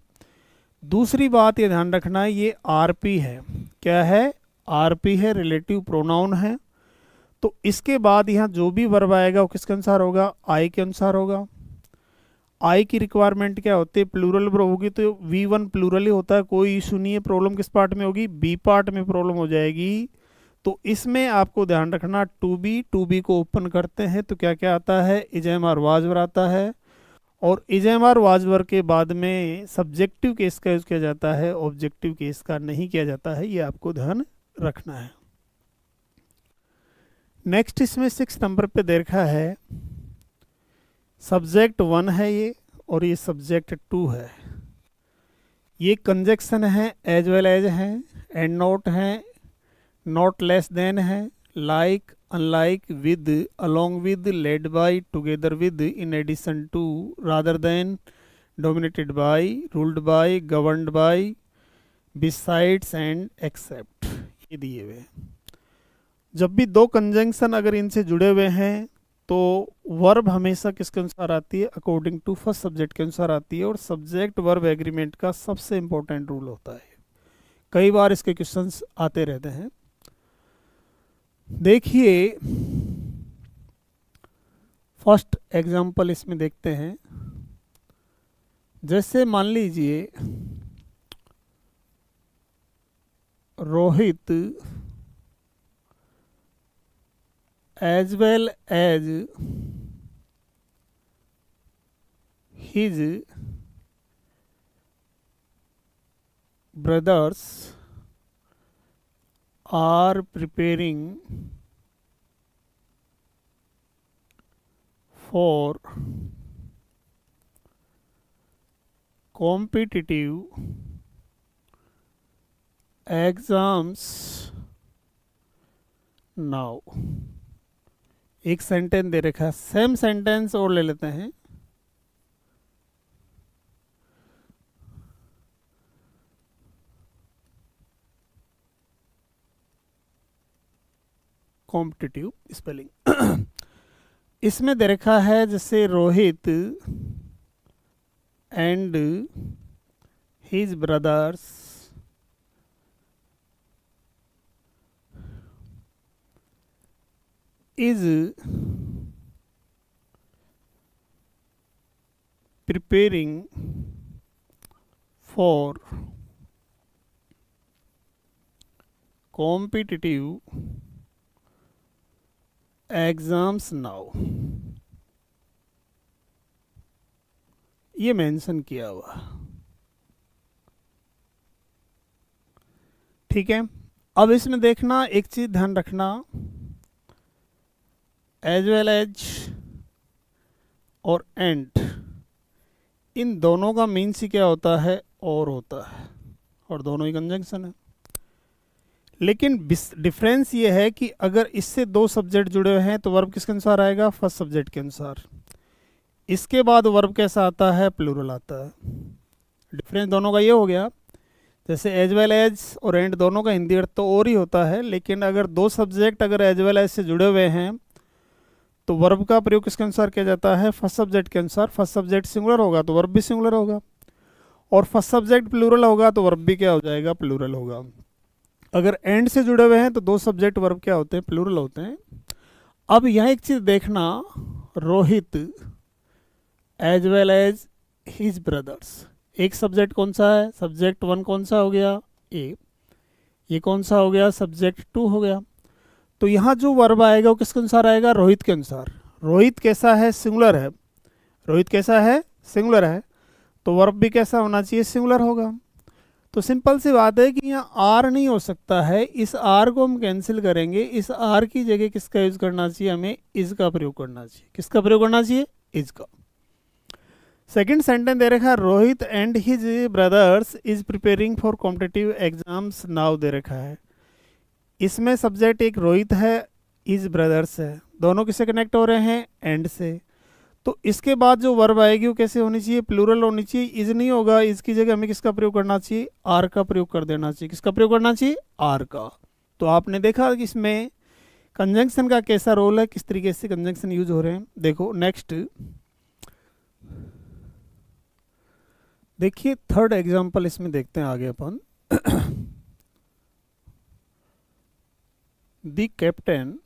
दूसरी बात ये ध्यान रखना है ये पी है क्या है पी है रिलेटिव प्रोनाउन है तो इसके बाद यहाँ जो भी वर्ब आएगा वो किसके अनुसार होगा आई के अनुसार होगा आई की रिक्वायरमेंट क्या होती है प्लूरल होगी तो वी वन प्लूरल ही होता है कोई इशू नहीं है प्रॉब्लम किस पार्ट में होगी बी पार्ट में प्रॉब्लम हो जाएगी तो इसमें आपको ध्यान रखना टू बी टू बी को ओपन करते हैं तो क्या क्या आता है इजैम आर वाजवर आता है और इजैम आर वाजवर के बाद में सब्जेक्टिव केस का यूज़ किया जाता है ऑब्जेक्टिव केस का नहीं किया जाता है ये आपको ध्यान रखना है नेक्स्ट इसमें सिक्स नंबर पे देखा है सब्जेक्ट वन है ये और ये सब्जेक्ट टू है ये कंजेक्शन है एज वेल एज हैं एंड नोट हैं नॉट लेस देन है like unlike with along with led by together with in addition to rather than dominated by ruled by governed by besides and except ये दिए हुए हैं जब भी दो कंजंक्शन अगर इनसे जुड़े हुए हैं तो वर्ब हमेशा किसके अनुसार आती है अकॉर्डिंग टू फर्स्ट सब्जेक्ट के अनुसार आती है और सब्जेक्ट वर्ब एग्रीमेंट का सबसे इंपॉर्टेंट रूल होता है कई बार इसके क्वेश्चन आते रहते हैं देखिए फर्स्ट एग्जाम्पल इसमें देखते हैं जैसे मान लीजिए Rohit as well as his brothers are preparing for competitive exams now एक सेंटेंस दे रखा है सेम सेंटेंस और ले लेते हैं कॉम्पिटिटिव स्पेलिंग इसमें दे रखा है जैसे Rohit and his brothers is preparing for competitive exams now ये मेंशन किया हुआ ठीक है अब इसमें देखना एक चीज़ ध्यान रखना एज वेल एज और एंड इन दोनों का मीन्स ही क्या होता है और होता है और दोनों ही कंजंक्शन है लेकिन डिफरेंस ये है कि अगर इससे दो सब्जेक्ट जुड़े हुए हैं तो वर्ब किसके अनुसार आएगा फर्स्ट सब्जेक्ट के अनुसार इसके बाद वर्ब कैसा आता है प्लूरल आता है डिफरेंस दोनों का ये हो गया जैसे एज वेल एज और एंड दोनों का हिंदी अर्थ तो और ही होता है लेकिन अगर दो सब्जेक्ट अगर एज वेल एज से जुड़े हुए हैं तो वर्ब का प्रयोग किसके अनुसार किया जाता है फर्स्ट सब्जेक्ट के अनुसार फर्स्ट सब्जेक्ट सिंगुलर होगा तो वर्ब भी सिंगुलर होगा और फर्स्ट सब्जेक्ट प्लूरल होगा तो वर्ब भी क्या हो जाएगा प्लूरल होगा अगर एंड से जुड़े हुए हैं तो दो सब्जेक्ट वर्ब क्या होते हैं प्लूरल होते हैं अब यह एक चीज़ देखना Rohit as well as his brothers एक सब्जेक्ट कौन सा है सब्जेक्ट वन कौन सा हो गया ए ये कौन सा हो गया सब्जेक्ट टू हो गया तो यहाँ जो वर्ब आएगा वो किसके अनुसार आएगा रोहित के अनुसार रोहित कैसा है सिंगुलर है रोहित कैसा है सिंगुलर है तो वर्ब भी कैसा होना चाहिए सिंगुलर होगा तो सिंपल सी बात है कि यहाँ आर नहीं हो सकता है इस आर को हम कैंसिल करेंगे इस आर की जगह किसका यूज़ करना चाहिए हमें इज का प्रयोग करना चाहिए किसका प्रयोग करना चाहिए इज का सेकेंड सेंटेंस दे रखा है Rohit and his brothers is preparing for competitive exams now दे रखा है इसमें सब्जेक्ट एक रोहित है इज ब्रदर्स है दोनों किसे कनेक्ट हो रहे हैं एंड से तो इसके बाद जो वर्ब आएगी वो कैसे होनी चाहिए प्लूरल होनी चाहिए इज नहीं होगा इसकी जगह हमें किसका प्रयोग करना चाहिए आर का प्रयोग कर देना चाहिए किसका प्रयोग करना चाहिए आर का तो आपने देखा कि इसमें कंजंक्शन का कैसा रोल है किस तरीके से कंजंक्शन यूज हो रहे हैं देखो नेक्स्ट देखिए थर्ड एग्जाम्पल इसमें देखते हैं आगे अपन the captain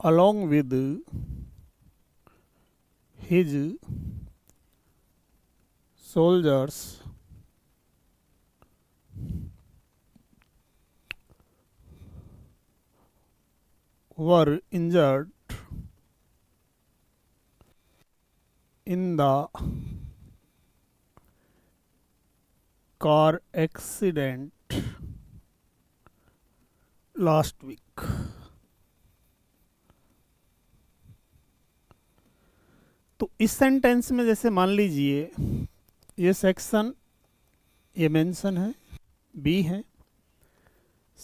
along with his soldiers were injured in the car accident last week. तो इस सेंटेंस में जैसे मान लीजिए ये सेक्शन ये मेंशन है बी है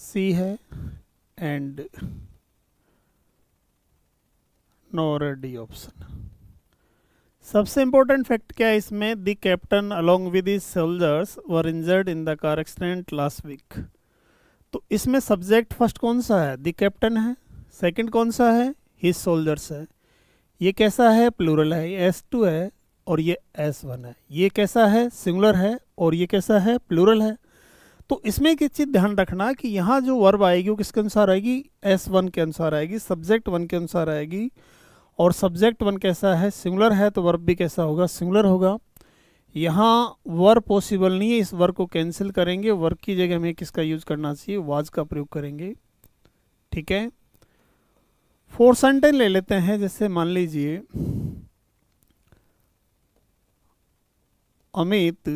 सी है एंड नो रेडी डी ऑप्शन सबसे इम्पोर्टेंट फैक्ट क्या है इसमें the captain along with soldiers were injured in the car accident last week तो इसमें सब्जेक्ट फर्स्ट कौन सा है द कैप्टन है सेकंड कौन सा है हिज सोल्जर्स है ये कैसा है प्लूरल है एस टू है और ये एस वन है ये कैसा है सिंगुलर है और ये कैसा है प्लूरल है तो इसमें एक चीज़ ध्यान रखना कि यहाँ जो वर्ब आएगी वो किसके अनुसार आएगी एस वन के अनुसार आएगी सब्जेक्ट वन के अनुसार आएगी और सब्जेक्ट वन कैसा है सिंगुलर है तो वर्ब भी कैसा होगा सिंगुलर होगा यहाँ वर पॉसिबल नहीं है इस वर को कैंसिल करेंगे वर्क की जगह हमें किसका यूज करना चाहिए वाज का प्रयोग करेंगे ठीक है फोर सेंटेंस ले लेते हैं जैसे मान लीजिए अमित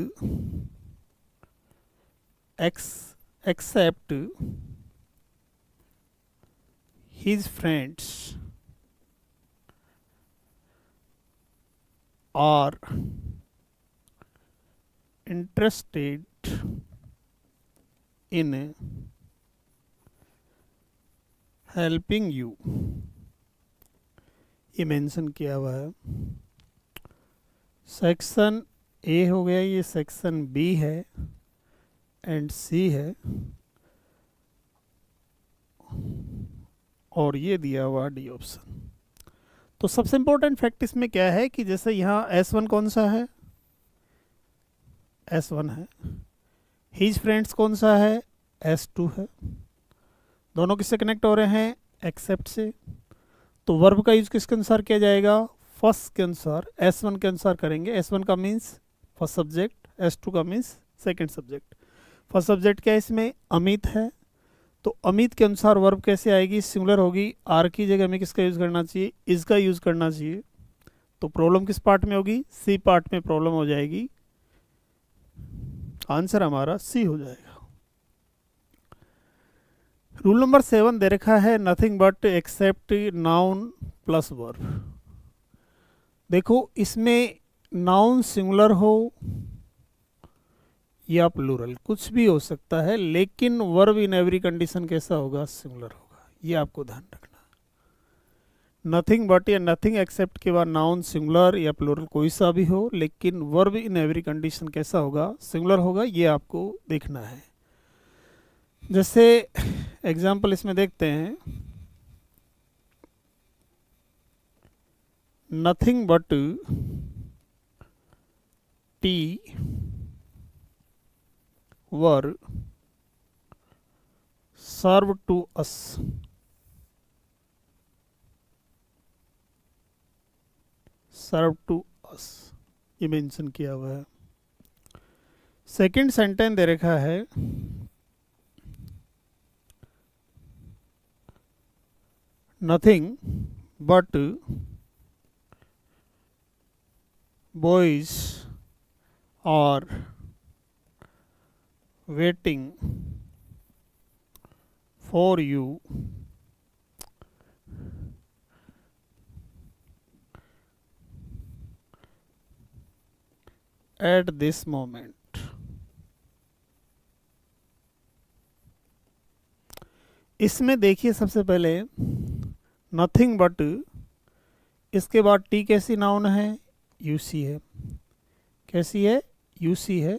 एक्स except his friends are interested in helping you ये मेंशन किया हुआ है सेक्शन ए हो गया ये सेक्शन बी है एंड सी है और ये दिया हुआ डी ऑप्शन तो सबसे इंपॉर्टेंट फैक्ट इसमें क्या है कि जैसे यहाँ एस वन कौन सा है एस वन है हीज फ्रेंड्स कौन सा है एस टू है दोनों किससे कनेक्ट हो रहे हैं एक्सेप्ट से तो वर्ब का यूज किसके अनुसार किया जाएगा फर्स्ट के अनुसार एस वन के अनुसार करेंगे एस वन का means first subject S two का means second subject first subject क्या है इसमें अमित है तो अमित के अनुसार वर्ब कैसे आएगी सिमिलर होगी आर की जगह हमें किसका यूज़ करना चाहिए इसका यूज़ करना चाहिए तो प्रॉब्लम किस पार्ट में होगी सी पार्ट में प्रॉब्लम हो जाएगी आंसर हमारा सी हो जाएगा रूल नंबर सेवन दे रखा है nothing but except noun plus verb देखो इसमें नाउन सिंगुलर हो या प्लूरल कुछ भी हो सकता है लेकिन वर्ब इन एवरी कंडीशन कैसा होगा सिमुलर होगा ये आपको ध्यान रखना नथिंग बट या नथिंग एक्सेप्ट के बाद नाउन सिमुलर या प्लूरल कोई सा भी हो लेकिन वर्ब इन एवरी कंडीशन कैसा होगा सिमुलर होगा ये आपको देखना है जैसे एग्जाम्पल इसमें देखते हैं nothing but tea were served to us served to us ये मेंशन किया हुआ है सेकेंड सेंटेंस दे रखा है नथिंग बट बॉयज और waiting for you at this moment इसमें देखिए सबसे पहले नथिंग बट इसके बाद टी कैसी नाउन है यूसी है कैसी है यूसी है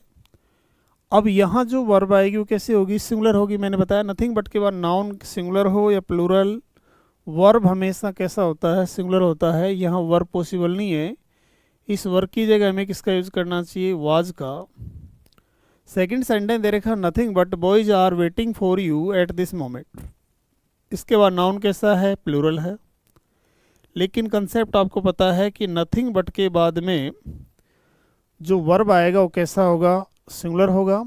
अब यहाँ जो वर्ब आएगी वो कैसे होगी सिंगुलर होगी मैंने बताया नथिंग बट के बाद नाउन सिंगुलर हो या प्लूरल वर्ब हमेशा कैसा होता है सिंगुलर होता है यहाँ वर्ब पॉसिबल नहीं है इस वर्ब की जगह हमें किसका यूज करना चाहिए वाज का सेकंड सेंटेंस दे रखा nothing but boys are waiting for you at this moment इसके बाद नाउन कैसा है प्लूरल है लेकिन कंसेप्ट आपको पता है कि नथिंग बट के बाद में जो वर्ब आएगा वो कैसा होगा सिंगुलर होगा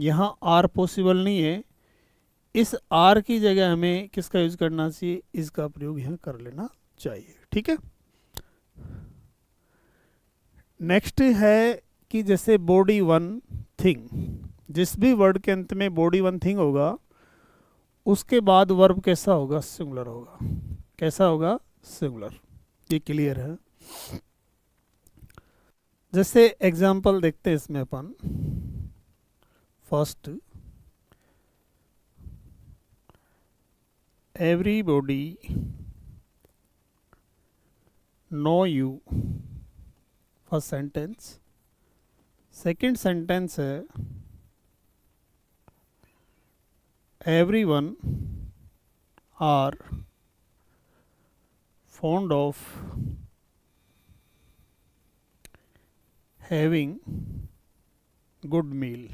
यहाँ आर पॉसिबल नहीं है इस आर की जगह हमें किसका यूज करना चाहिए इसका प्रयोग यहाँ कर लेना चाहिए ठीक है नेक्स्ट है कि जैसे बॉडी वन थिंग जिस भी वर्ड के अंत में बॉडी वन थिंग होगा उसके बाद वर्ब कैसा होगा सिंगुलर होगा कैसा होगा सिंगुलर ये क्लियर है जैसे एग्जाम्पल देखते हैं इसमें अपन first everybody know you first sentence second sentence है everyone are fond of having good meal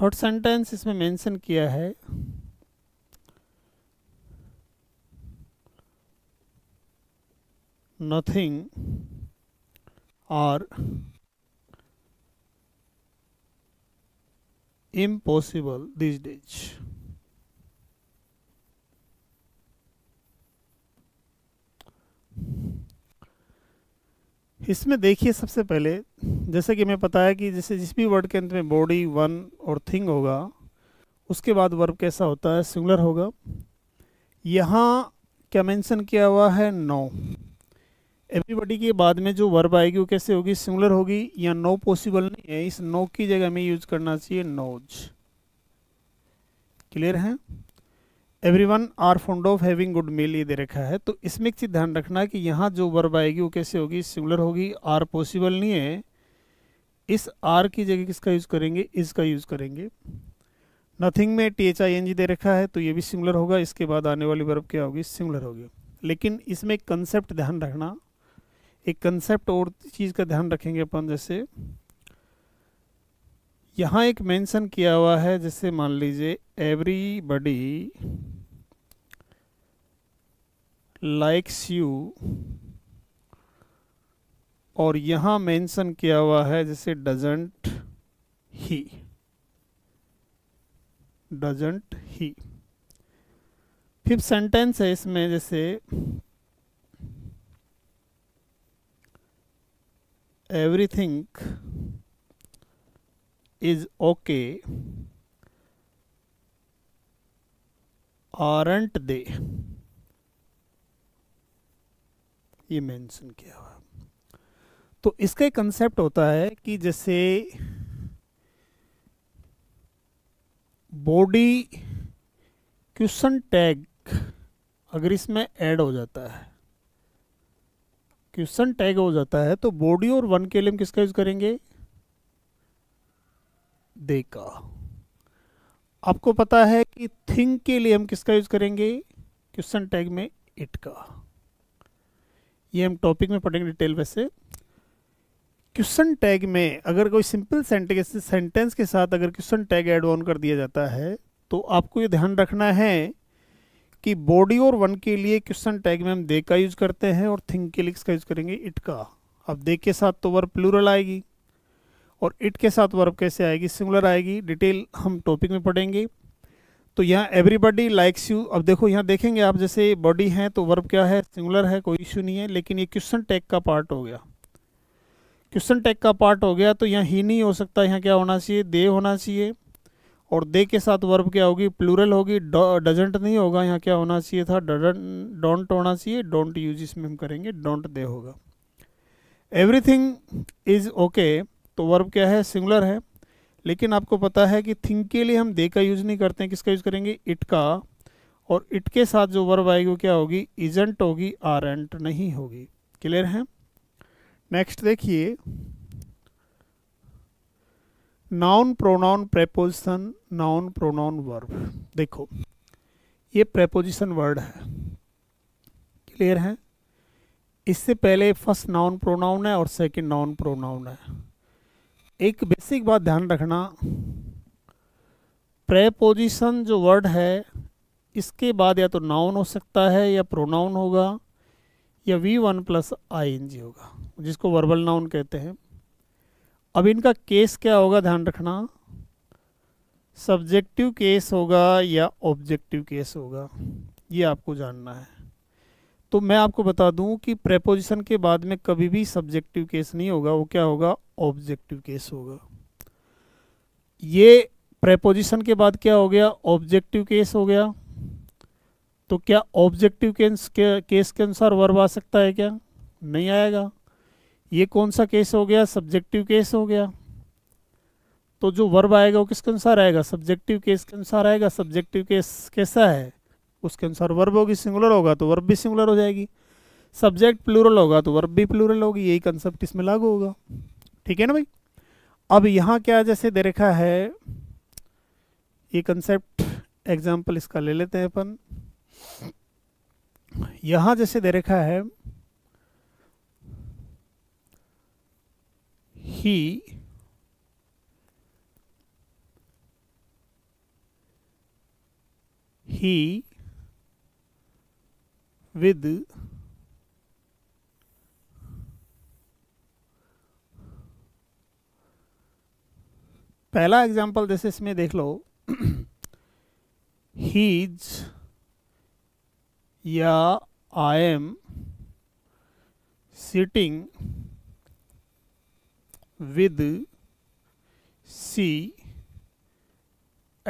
third sentence इसमें मेंशन किया है नथिंग और impossible these days इसमें देखिए सबसे पहले जैसे कि मैं है कि जैसे जिस भी वर्ड के अंत में बॉडी वन और थिंग होगा उसके बाद वर्ब कैसा होता है सिंगुलर होगा यहाँ क्या मेंशन किया हुआ है नो एवरीबडी के बाद में जो वर्ब आएगी वो कैसे होगी सिंगुलर होगी या नो पॉसिबल नहीं है इस नो की जगह में यूज करना चाहिए नोज क्लियर है every one are fond of having good meal ये दे रखा है तो इसमें एक चीज़ ध्यान रखना है कि यहाँ जो वर्ब आएगी वो कैसे होगी सिमिलर होगी आर पॉसिबल नहीं है इस आर की जगह किसका यूज़ करेंगे इसका यूज़ करेंगे नथिंग में T H I N G दे रखा है तो ये भी सिमिलर होगा इसके बाद आने वाली वर्ब क्या होगी सिमिलर होगी लेकिन इसमें एक कंसेप्ट ध्यान रखना एक कंसेप्ट और चीज़ का ध्यान रखेंगे अपन जैसे यहाँ एक मेंशन किया हुआ है जैसे मान लीजिए एवरीबडी लाइक्स यू और यहाँ मेंशन किया हुआ है जैसे doesn't he doesn't he fifth sentence है इसमें जैसे everything is okay aren't they ये मेंशन किया हुआ तो इसका एक कंसेप्ट होता है कि जैसे बॉडी क्वेश्चन टैग अगर इसमें ऐड हो जाता है क्वेश्चन टैग हो जाता है तो बॉडी और वन के लिए हम किसका यूज करेंगे दे का आपको पता है कि थिंक के लिए हम किसका यूज करेंगे क्वेश्चन टैग में इट का ये हम टॉपिक में पढ़ेंगे डिटेल वैसे क्वेश्चन टैग में अगर कोई सिंपल सेंटेंस सेंटेंस के साथ अगर क्वेश्चन टैग एड ऑन कर दिया जाता है तो आपको ये ध्यान रखना है कि बॉडी और वन के लिए क्वेश्चन टैग में हम दे का यूज करते हैं और थिंक के लिए इसका यूज करेंगे इट का अब दे के साथ तो वर प्लूरल आएगी और इट के साथ वर्ब कैसे आएगी सिमिलर आएगी डिटेल हम टॉपिक में पढ़ेंगे तो यहाँ एवरीबॉडी लाइक्स यू अब देखो यहाँ देखेंगे आप जैसे बॉडी हैं तो वर्ब क्या है सिंगुलर है कोई इश्यू नहीं है लेकिन ये क्वेश्चन टैग का पार्ट हो गया क्वेश्चन टैग का पार्ट हो गया तो यहाँ ही नहीं हो सकता यहाँ क्या होना चाहिए दे होना चाहिए और दे के साथ वर्ब क्या होगी प्लूरल होगी डजेंट नहीं होगा यहाँ क्या होना चाहिए था डोंट होना चाहिए डोंट यूज इसमें हम करेंगे डोंट दे होगा एवरीथिंग इज ओके okay, तो वर्ब क्या है सिंगुलर है लेकिन आपको पता है कि थिंक के लिए हम दे का यूज़ नहीं करते हैं किसका यूज़ करेंगे इट का और इट के साथ जो वर्ब आएगी वो क्या होगी इजेंट होगी आर एंट नहीं होगी क्लियर है नेक्स्ट देखिए noun pronoun preposition noun pronoun verb देखो ये प्रेपोजिशन वर्ड है क्लियर है इससे पहले फर्स्ट नाउन प्रोनाउन है और सेकंड नाउन प्रोनाउन है एक बेसिक बात ध्यान रखना प्रेपोजिशन जो वर्ड है इसके बाद या तो नाउन हो सकता है या प्रोनाउन होगा या V one plus I N G होगा जिसको वर्बल नाउन कहते हैं अब इनका केस क्या होगा ध्यान रखना सब्जेक्टिव केस होगा या ऑब्जेक्टिव केस होगा ये आपको जानना है तो मैं आपको बता दूं कि प्रेपोजिशन के बाद में कभी भी सब्जेक्टिव केस नहीं होगा वो क्या होगा ऑब्जेक्टिव केस होगा ये प्रेपोजिशन के बाद क्या हो गया ऑब्जेक्टिव केस हो गया तो क्या ऑब्जेक्टिव केस के, केस के अनुसार वर्ब आ सकता है क्या नहीं आएगा ये कौन सा केस हो गया सब्जेक्टिव केस हो गया तो जो वर्ब आएगा वो किसके अनुसार आएगा सब्जेक्टिव केस के अनुसार आएगा सब्जेक्टिव केस कैसा है उसके अनुसार वर्ब होगी सिंगुलर होगा तो वर्ब भी सिंगुलर हो जाएगी सब्जेक्ट प्लूरल होगा तो वर्ब भी प्लूरल होगी यही कंसेप्ट इसमें लागू होगा ठीक है ना भाई अब यहाँ क्या जैसे दे रखा है ये कंसेप्ट एग्जाम्पल इसका ले लेते हैं अपन यहाँ जैसे दे रखा है ही ही with पहला एग्जाम्पल जैसे इसमें देख लो हीज या I am sitting with C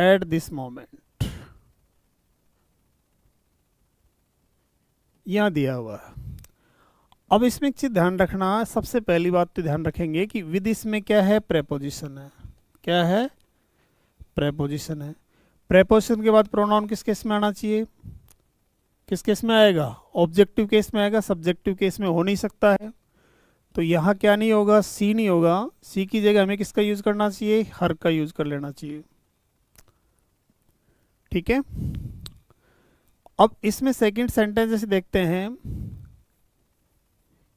at this moment यहाँ दिया हुआ है अब इसमें एक चीज़ ध्यान रखना सबसे पहली बात तो ध्यान रखेंगे कि विद इसमें क्या है प्रेपोजिशन है क्या है प्रेपोजिशन है प्रेपोजिशन के बाद प्रोनाउन किस केस में आना चाहिए किस केस में आएगा ऑब्जेक्टिव केस में आएगा सब्जेक्टिव केस में हो नहीं सकता है तो यहाँ क्या नहीं होगा सी नहीं होगा सी की जगह हमें किसका यूज़ करना चाहिए हर का यूज़ कर लेना चाहिए ठीक है अब इसमें सेकंड सेंटेंस जैसे देखते हैं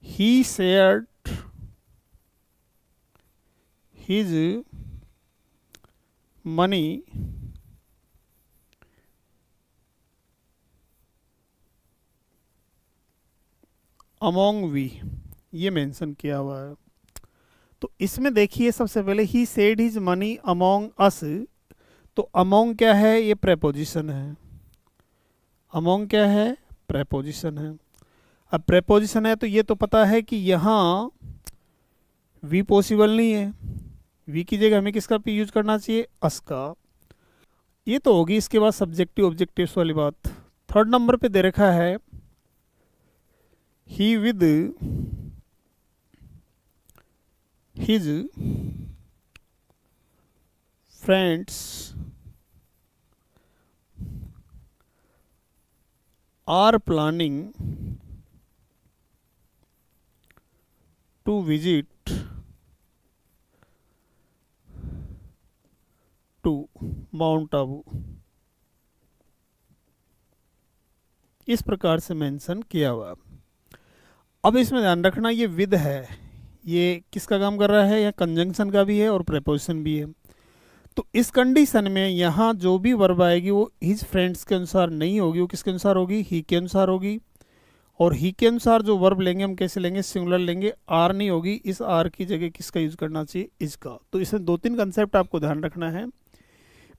he shared his money among we ये मेंशन किया हुआ है तो इसमें देखिए सबसे पहले he said his money among us तो अमोंग क्या है ये प्रेपोजिशन है अमोंग क्या है प्रेपोजिशन है अब प्रेपोजिशन है तो ये तो पता है कि यहाँ वी पॉसिबल नहीं है वी की जगह हमें किसका यूज करना चाहिए अस का ये तो होगी इसके बाद सब्जेक्टिव ऑब्जेक्टिव्स वाली बात थर्ड नंबर पे दे रखा है he with his friends are planning to visit to Mount Abu इस प्रकार से मेंशन किया हुआ अब इसमें ध्यान रखना ये विद है ये किसका काम कर रहा है या कंजंक्शन का भी है और प्रपोजिशन भी है तो इस कंडीशन में यहाँ जो भी वर्ब आएगी वो हिज फ्रेंड्स के अनुसार नहीं होगी वो किसके अनुसार होगी ही के अनुसार होगी और ही के अनुसार जो वर्ब लेंगे हम कैसे लेंगे सिंगुलर लेंगे आर नहीं होगी इस आर की जगह किसका यूज करना चाहिए इसका तो इसमें दो तीन कंसेप्ट आपको ध्यान रखना है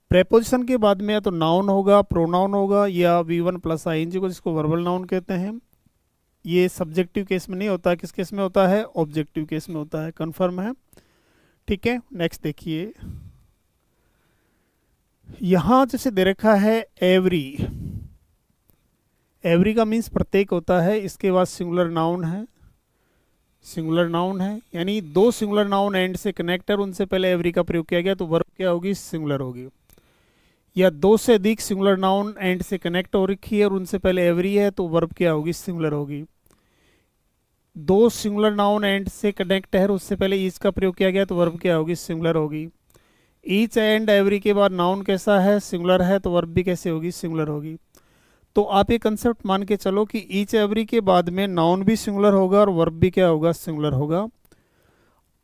प्रेपोजिशन के बाद में या तो नाउन होगा प्रोनाउन होगा या वी वन प्लस आई को जिसको वर्बल नाउन कहते हैं ये सब्जेक्टिव केस में नहीं होता किस केस में होता है ऑब्जेक्टिव केस में होता है कन्फर्म है ठीक है नेक्स्ट देखिए यहाँ जैसे दे रखा है एवरी एवरी का मीन्स प्रत्येक होता है इसके बाद सिंगुलर नाउन है सिंगुलर नाउन है यानी दो सिंगुलर नाउन एंड से कनेक्ट है उनसे पहले एवरी का प्रयोग किया गया तो वर्ब क्या होगी सिंगुलर होगी या दो से अधिक सिंगुलर नाउन एंड से कनेक्ट हो रखी है और उनसे पहले एवरी है तो वर्ब क्या होगी सिंगुलर होगी दो सिंगुलर नाउन एंड से कनेक्ट है उससे पहले इसका प्रयोग किया गया तो वर्ब क्या होगी सिंगुलर होगी ईच एंड एवरी के बाद नाउन कैसा है सिंगुलर है तो वर्ब भी कैसे होगी सिंगुलर होगी तो आप ये कंसेप्ट मान के चलो कि ईच एवरी के बाद में नाउन भी सिंगुलर होगा और वर्ब भी क्या होगा सिंगुलर होगा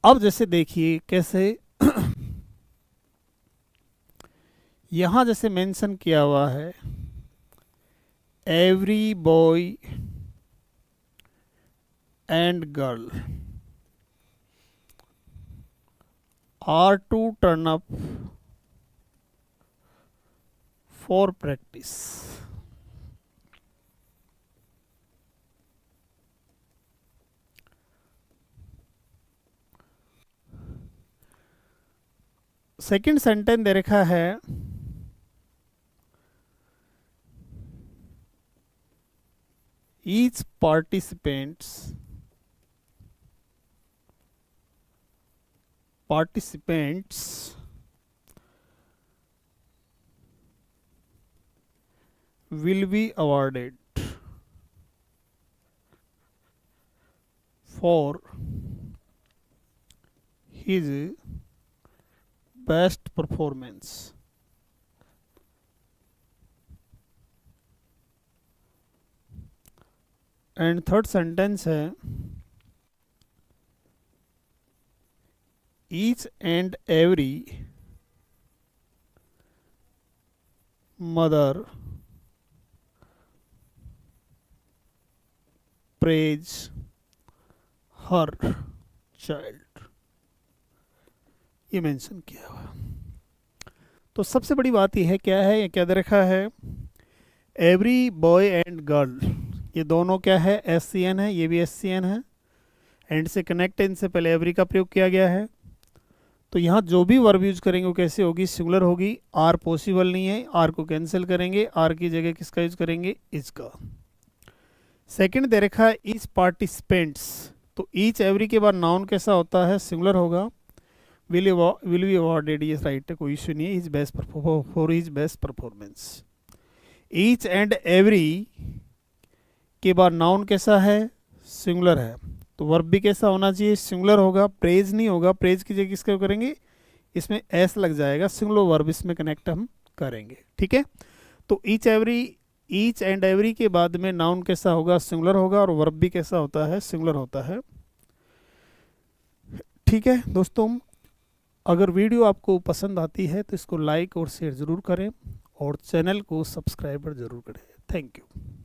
अब जैसे देखिए कैसे यहां जैसे मेंशन किया हुआ है every boy and girl are to turn up for practice second sentence दे रखा है each participants participants will be awarded for his best performance And third sentence है each and every mother praise her child ये mention किया हुआ तो सबसे बड़ी बात यह है क्या है क्या दे रखा है एवरी बॉय एंड गर्ल ये दोनों क्या है एस सी एन है ये भी एस सी एन है एंड से कनेक्ट इनसे पहले एवरी का प्रयोग किया गया है तो यहाँ जो भी वर्ब यूज करेंगे वो कैसे होगी सिंगुलर होगी आर पॉसिबल नहीं है आर को कैंसिल करेंगे आर की जगह किसका यूज करेंगे इसका सेकंड दे रखा है ईच पार्टिसिपेंट्स तो ईच एवरी के बाद नाउन कैसा होता है सिंगुलर होगा विल विल बी अवॉर्डेड ये राइट कोई इश्यू नहीं है is best for is best performance each and every के बाद नाउन कैसा है सिंगुलर है तो वर्ब भी कैसा होना चाहिए सिंगुलर होगा प्रेज नहीं होगा प्रेज की जगह किसके करेंगे इसमें एस लग जाएगा सिंगुलर वर्ब इसमें कनेक्ट हम करेंगे ठीक है तो each every each and every के बाद में नाउन कैसा होगा सिंगुलर होगा और वर्ब भी कैसा होता है सिंगुलर होता है ठीक है दोस्तों अगर वीडियो आपको पसंद आती है तो इसको लाइक और शेयर ज़रूर करें और चैनल को सब्सक्राइबर ज़रूर करें थैंक यू